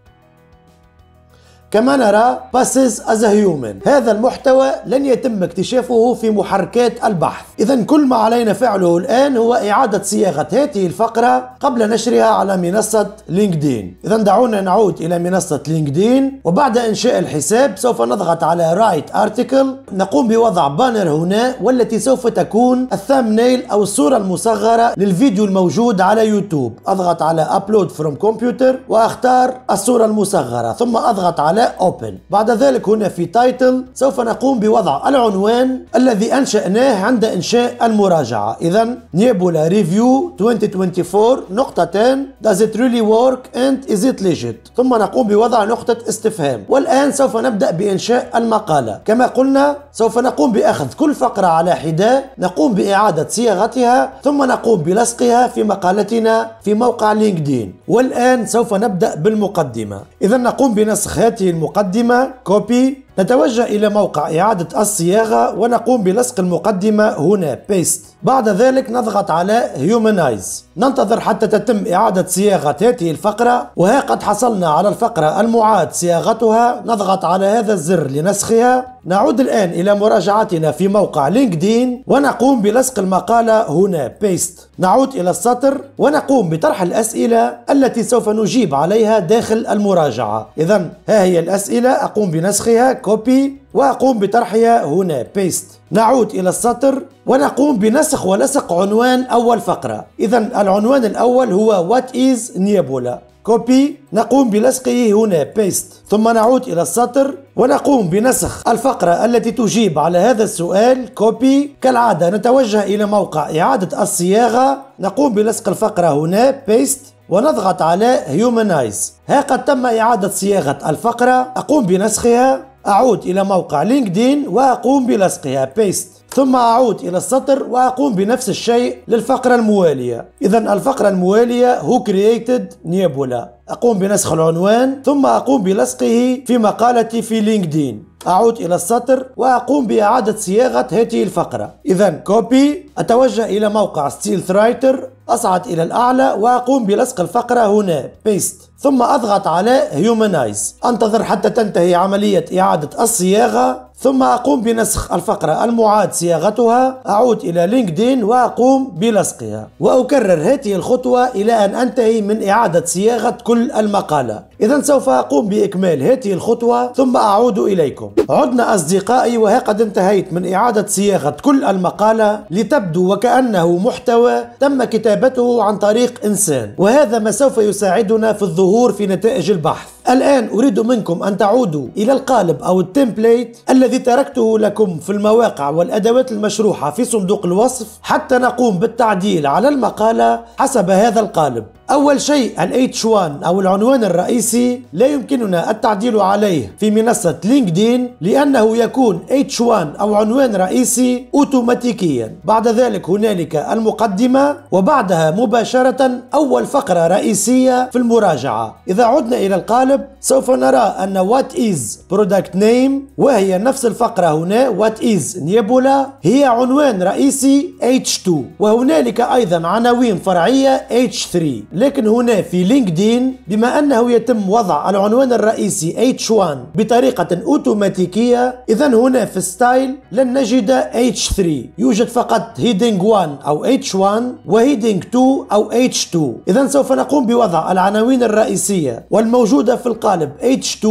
كما نرى as از هيومن هذا المحتوى لن يتم اكتشافه في محركات البحث اذا كل ما علينا فعله الان هو اعاده صياغه هذه الفقره قبل نشرها على منصه لينكدين اذا دعونا نعود الى منصه لينكدين وبعد انشاء الحساب سوف نضغط على رايت ارتكل نقوم بوضع بانر هنا والتي سوف تكون الثامنيل او الصوره المصغره للفيديو الموجود على يوتيوب اضغط على ابلود فروم كمبيوتر واختار الصوره المصغره ثم اضغط على على Open بعد ذلك هنا في Title سوف نقوم بوضع العنوان الذي أنشأناه عند إنشاء المراجعة إذا نيبولا ريفيو 2024 نقطتان Does it really work and is it legit ثم نقوم بوضع نقطة استفهام والآن سوف نبدأ بإنشاء المقالة كما قلنا سوف نقوم بأخذ كل فقرة على حدة نقوم بإعادة صياغتها ثم نقوم بلصقها في مقالتنا في موقع لينكدين والآن سوف نبدأ بالمقدمة إذا نقوم بنسخ هذه هذه المقدمة كوبي نتوجه إلى موقع إعادة الصياغة ونقوم بلصق المقدمة هنا بيست بعد ذلك نضغط على Humanize ننتظر حتى تتم إعادة صياغة هذه الفقرة وها قد حصلنا على الفقرة المعاد صياغتها نضغط على هذا الزر لنسخها نعود الآن إلى مراجعتنا في موقع لينكدين ونقوم بلصق المقالة هنا بيست نعود إلى السطر ونقوم بطرح الأسئلة التي سوف نجيب عليها داخل المراجعة إذا ها هي الأسئلة أقوم بنسخها كوبي وأقوم بطرحها هنا بيست نعود إلى السطر ونقوم بنسخ ولصق عنوان أول فقرة إذا العنوان الأول هو what is نيبولا كوبي نقوم بلصقه هنا بيست ثم نعود إلى السطر ونقوم بنسخ الفقرة التي تجيب على هذا السؤال كوبي كالعادة نتوجه إلى موقع إعادة الصياغة نقوم بلصق الفقرة هنا بيست ونضغط على Humanize ها قد تم إعادة صياغة الفقرة أقوم بنسخها أعود إلى موقع لينكدين وأقوم بلصقها بيست ثم أعود إلى السطر وأقوم بنفس الشيء للفقرة الموالية إذا الفقرة الموالية هو كرييتد نيبولا أقوم بنسخ العنوان ثم أقوم بلصقه في مقالتي في لينكدين أعود إلى السطر وأقوم بإعادة صياغة هذه الفقرة إذا كوبي أتوجه إلى موقع ستيل ثرايتر أصعد إلى الأعلى وأقوم بلصق الفقرة هنا بيست ثم أضغط على هيومنايز أنتظر حتى تنتهي عملية إعادة الصياغة ثم أقوم بنسخ الفقرة المعاد صياغتها أعود إلى لينكدين وأقوم بلصقها وأكرر هذه الخطوة إلى أن أنتهي من إعادة صياغة كل المقالة إذا سوف أقوم بإكمال هذه الخطوة ثم أعود إليكم عدنا أصدقائي وها قد انتهيت من إعادة صياغة كل المقالة لتبدو وكأنه محتوى تم كتابته عن طريق إنسان وهذا ما سوف يساعدنا في الظهور في نتائج البحث الآن أريد منكم أن تعودوا إلى القالب أو التمبليت الذي تركته لكم في المواقع والأدوات المشروحة في صندوق الوصف حتى نقوم بالتعديل على المقالة حسب هذا القالب أول شيء ال H1 أو العنوان الرئيسي لا يمكننا التعديل عليه في منصة لينكدين لأنه يكون H1 أو عنوان رئيسي أوتوماتيكيا بعد ذلك هنالك المقدمة وبعدها مباشرة أول فقرة رئيسية في المراجعة إذا عدنا إلى القالب سوف نرى أن What is Product Name وهي نفس الفقرة هنا What is Nebula هي عنوان رئيسي H2 وهنالك أيضا عناوين فرعية H3 لكن هنا في لينكدين بما أنه يتم وضع العنوان الرئيسي H1 بطريقة أوتوماتيكية إذا هنا في ستايل لن نجد H3 يوجد فقط هيدنج 1 أو H1 وهيدنج 2 أو H2 إذا سوف نقوم بوضع العناوين الرئيسية والموجودة في القالب H2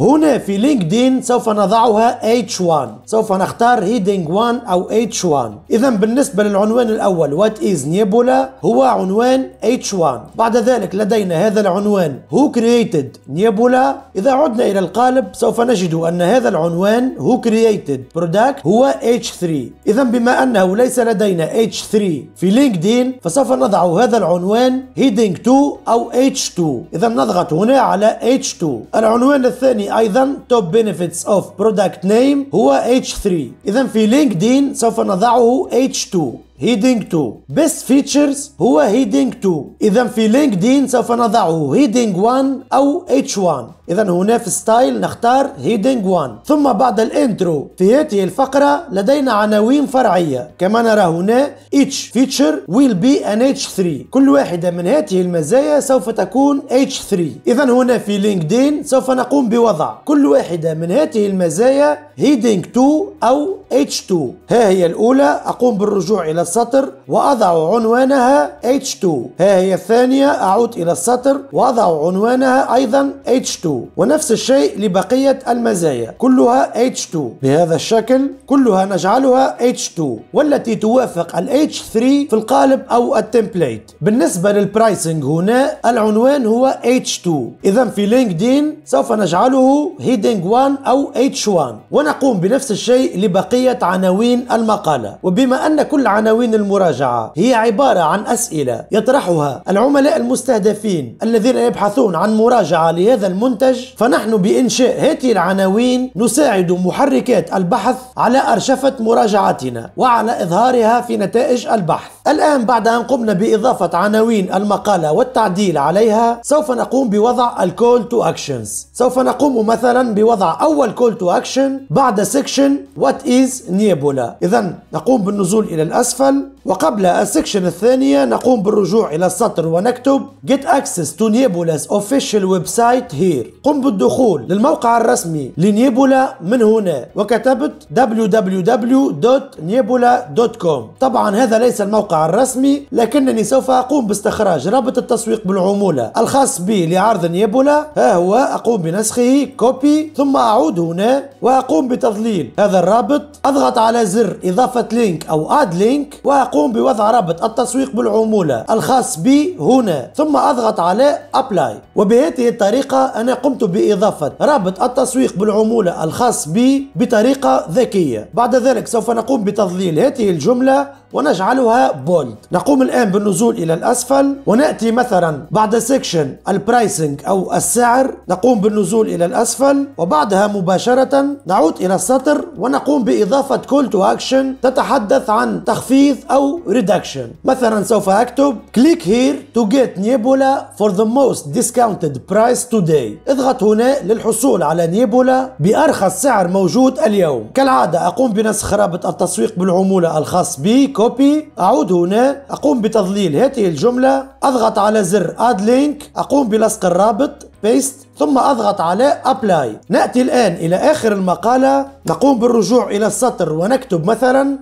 هنا في لينكدين سوف نضعها H1 سوف نختار Heading 1 أو H1 إذا بالنسبة للعنوان الأول What is Nebula هو عنوان H1 بعد ذلك لدينا هذا العنوان Who created Nebula إذا عدنا إلى القالب سوف نجد أن هذا العنوان Who created Product هو H3 إذا بما أنه ليس لدينا H3 في لينكدين فسوف نضع هذا العنوان Heading 2 أو H2 إذا نضغط هنا على H2 العنوان الثاني ايضا توب بنفيتس اوف برودكت نيم هو H3 اذا في لينكدين سوف نضعه H2 هيدينج 2 بيست فيتشرز هو هيدينج 2 اذا في لينكدين سوف نضعه هيدينج 1 او اتش 1 اذا هنا في ستايل نختار هيدينج 1 ثم بعد الانترو في هذه الفقرة لدينا عناوين فرعية كما نرى هنا اتش فيتشر ويل بي ان اتش 3 كل واحدة من هذه المزايا سوف تكون اتش 3 اذا هنا في لينكدين سوف نقوم بوضع كل واحدة من هذه المزايا هيدينج 2 او اتش 2 ها هي الاولى اقوم بالرجوع الى السطر وأضع عنوانها H2 ها هي الثانية أعود إلى السطر وأضع عنوانها أيضا H2 ونفس الشيء لبقية المزايا كلها H2 بهذا الشكل كلها نجعلها H2 والتي توافق ال H3 في القالب أو التمبليت بالنسبة للبرايسنج هنا العنوان هو H2 إذا في لينكدين سوف نجعله Heading 1 أو H1 ونقوم بنفس الشيء لبقية عناوين المقالة وبما أن كل عناوين عناوين المراجعة هي عبارة عن أسئلة يطرحها العملاء المستهدفين الذين يبحثون عن مراجعة لهذا المنتج فنحن بإنشاء هذه العناوين نساعد محركات البحث على أرشفة مراجعتنا وعلى إظهارها في نتائج البحث الآن بعد أن قمنا بإضافة عناوين المقالة والتعديل عليها سوف نقوم بوضع الكول تو أكشنز سوف نقوم مثلا بوضع أول كول تو أكشن بعد سيكشن وات إز نيبولا إذا نقوم بالنزول إلى الأسفل one وقبل السكشن الثانية نقوم بالرجوع إلى السطر ونكتب Get access to Nebula's official website here قم بالدخول للموقع الرسمي لنيبولا من هنا وكتبت www.nebula.com طبعا هذا ليس الموقع الرسمي لكنني سوف أقوم باستخراج رابط التسويق بالعمولة الخاص بي لعرض نيبولا ها هو أقوم بنسخه كوبي ثم أعود هنا وأقوم بتظليل هذا الرابط أضغط على زر إضافة لينك أو أد لينك وأقوم أقوم بوضع رابط التسويق بالعمولة الخاص بي هنا ثم أضغط على أبلاي وبهذه الطريقة أنا قمت بإضافة رابط التسويق بالعمولة الخاص بي بطريقة ذكية بعد ذلك سوف نقوم بتظليل هذه الجملة ونجعلها بولد نقوم الآن بالنزول إلى الأسفل ونأتي مثلا بعد سيكشن البرايسنج أو السعر نقوم بالنزول إلى الأسفل وبعدها مباشرة نعود إلى السطر ونقوم بإضافة كول تو أكشن تتحدث عن تخفيض أو ريدكشن مثلا سوف أكتب كليك هير تو جيت نيبولا فور ذا موست ديسكاونتد برايس توداي اضغط هنا للحصول على نيبولا بأرخص سعر موجود اليوم كالعادة أقوم بنسخ رابط التسويق بالعمولة الخاص بي كوبي أعود هنا أقوم بتظليل هذه الجملة أضغط على زر اد لينك أقوم بلصق الرابط بيست ثم أضغط على أبلاي نأتي الآن إلى آخر المقالة نقوم بالرجوع إلى السطر ونكتب مثلا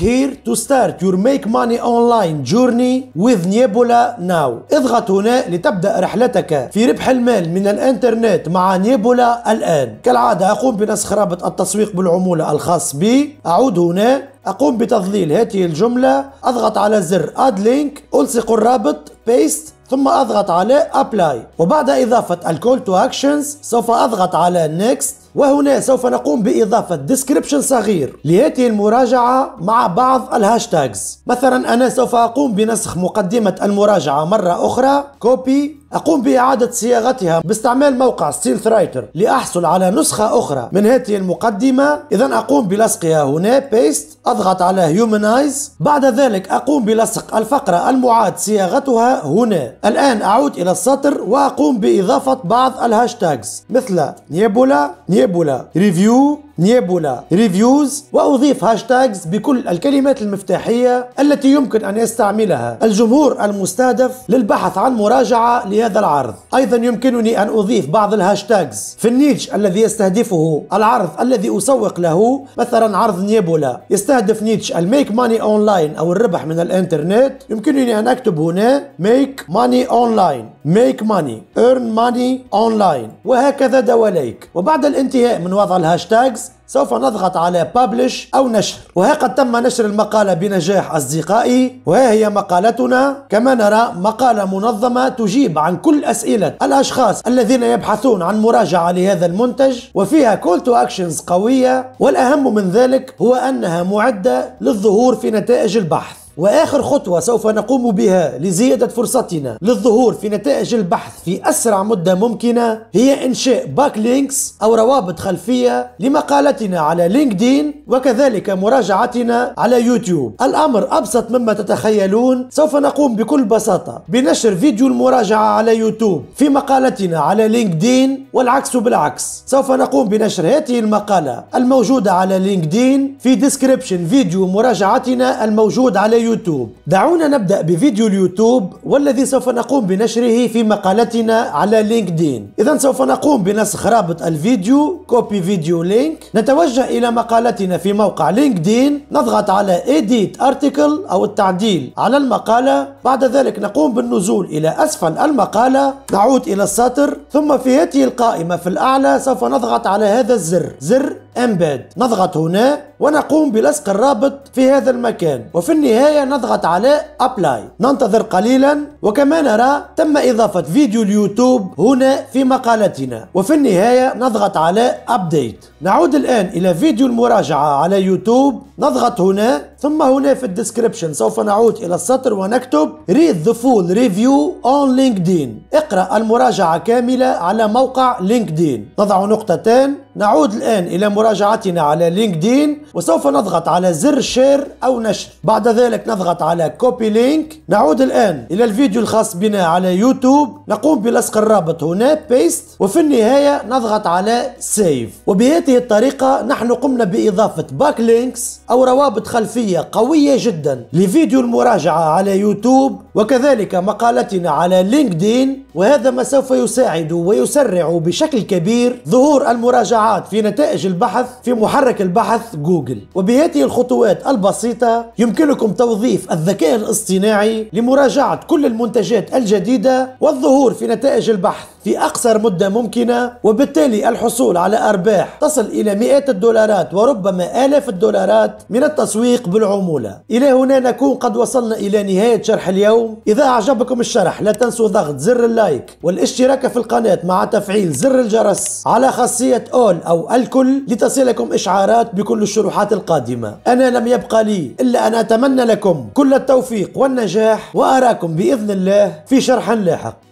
هير تو ستارت يور ميك ماني اون لاين جورني وذ نيبولا ناو اضغط هنا لتبدأ رحلتك في ربح المال من الانترنت مع نيبولا الآن كالعادة أقوم بنسخ رابط التسويق بالعمولة الخاص بي أعود هنا أقوم بتظليل هذه الجملة أضغط على زر اد لينك ألصق الرابط بيست ثم أضغط على Apply وبعد إضافة الكول تو أكشنز سوف أضغط على Next وهنا سوف نقوم بإضافة ديسكريبشن صغير لهذه المراجعة مع بعض الهاشتاجز مثلا أنا سوف أقوم بنسخ مقدمة المراجعة مرة أخرى كوبي أقوم بإعادة صياغتها باستعمال موقع ستيلث رايتر لأحصل على نسخة أخرى من هذه المقدمة إذا أقوم بلصقها هنا بيست أضغط على هيومنايز بعد ذلك أقوم بلصق الفقرة المعاد صياغتها هنا الآن أعود إلى السطر وأقوم بإضافة بعض الهاشتاجز مثل نيبولا Yebola. Review نيبولا ريفيوز وأضيف هاشتاجز بكل الكلمات المفتاحية التي يمكن أن يستعملها الجمهور المستهدف للبحث عن مراجعة لهذا العرض أيضا يمكنني أن أضيف بعض الهاشتاجز في النيتش الذي يستهدفه العرض الذي أسوق له مثلا عرض نيبولا يستهدف نيتش الميك ماني أونلاين أو الربح من الإنترنت يمكنني أن أكتب هنا ميك ماني أونلاين ميك ماني ارن ماني أونلاين وهكذا دواليك وبعد الانتهاء من وضع الهاشتاجز سوف نضغط على Publish أو نشر وها قد تم نشر المقالة بنجاح أصدقائي وها هي مقالتنا كما نرى مقالة منظمة تجيب عن كل أسئلة الأشخاص الذين يبحثون عن مراجعة لهذا المنتج وفيها Call to Actions قوية والأهم من ذلك هو أنها معدة للظهور في نتائج البحث واخر خطوه سوف نقوم بها لزياده فرصتنا للظهور في نتائج البحث في اسرع مده ممكنه هي انشاء باك لينكس او روابط خلفيه لمقالتنا على لينكدين وكذلك مراجعتنا على يوتيوب الامر ابسط مما تتخيلون سوف نقوم بكل بساطه بنشر فيديو المراجعه على يوتيوب في مقالتنا على لينكدين والعكس بالعكس سوف نقوم بنشر هذه المقاله الموجوده على لينكدين في ديسكريبشن فيديو مراجعتنا الموجود على يوتيوب دعونا نبدأ بفيديو اليوتيوب والذي سوف نقوم بنشره في مقالتنا على لينكدين إذا سوف نقوم بنسخ رابط الفيديو كوبي فيديو لينك نتوجه إلى مقالتنا في موقع لينكدين نضغط على Edit Article أو التعديل على المقالة بعد ذلك نقوم بالنزول إلى أسفل المقالة نعود إلى السطر ثم في هذه القائمة في الأعلى سوف نضغط على هذا الزر زر أمباد نضغط هنا ونقوم بلصق الرابط في هذا المكان وفي النهاية نضغط على أبلاي ننتظر قليلا وكما نرى تم إضافة فيديو اليوتيوب هنا في مقالتنا وفي النهاية نضغط على أبديت نعود الآن إلى فيديو المراجعة على يوتيوب نضغط هنا ثم هنا في الديسكريبشن سوف نعود إلى السطر ونكتب read the full review on LinkedIn اقرأ المراجعة كاملة على موقع لينكدين نضع نقطتان نعود الآن إلى مراجعتنا على لينكدين وسوف نضغط على زر شير أو نشر بعد ذلك نضغط على كوبي لينك نعود الآن إلى الفيديو الخاص بنا على يوتيوب نقوم بلصق الرابط هنا بيست وفي النهاية نضغط على سيف وبهذه الطريقة نحن قمنا بإضافة باك لينكس أو روابط خلفية دراسية قوية جدا لفيديو المراجعة على يوتيوب وكذلك مقالتنا على لينكدين وهذا ما سوف يساعد ويسرع بشكل كبير ظهور المراجعات في نتائج البحث في محرك البحث جوجل وبهذه الخطوات البسيطة يمكنكم توظيف الذكاء الاصطناعي لمراجعة كل المنتجات الجديدة والظهور في نتائج البحث في أقصر مدة ممكنة وبالتالي الحصول على أرباح تصل إلى مئات الدولارات وربما آلاف الدولارات من التسويق بال العمولة إلى هنا نكون قد وصلنا إلى نهاية شرح اليوم إذا أعجبكم الشرح لا تنسوا ضغط زر اللايك والاشتراك في القناة مع تفعيل زر الجرس على خاصية أول أو الكل لتصلكم إشعارات بكل الشروحات القادمة أنا لم يبقى لي إلا أن أتمنى لكم كل التوفيق والنجاح وأراكم بإذن الله في شرح لاحق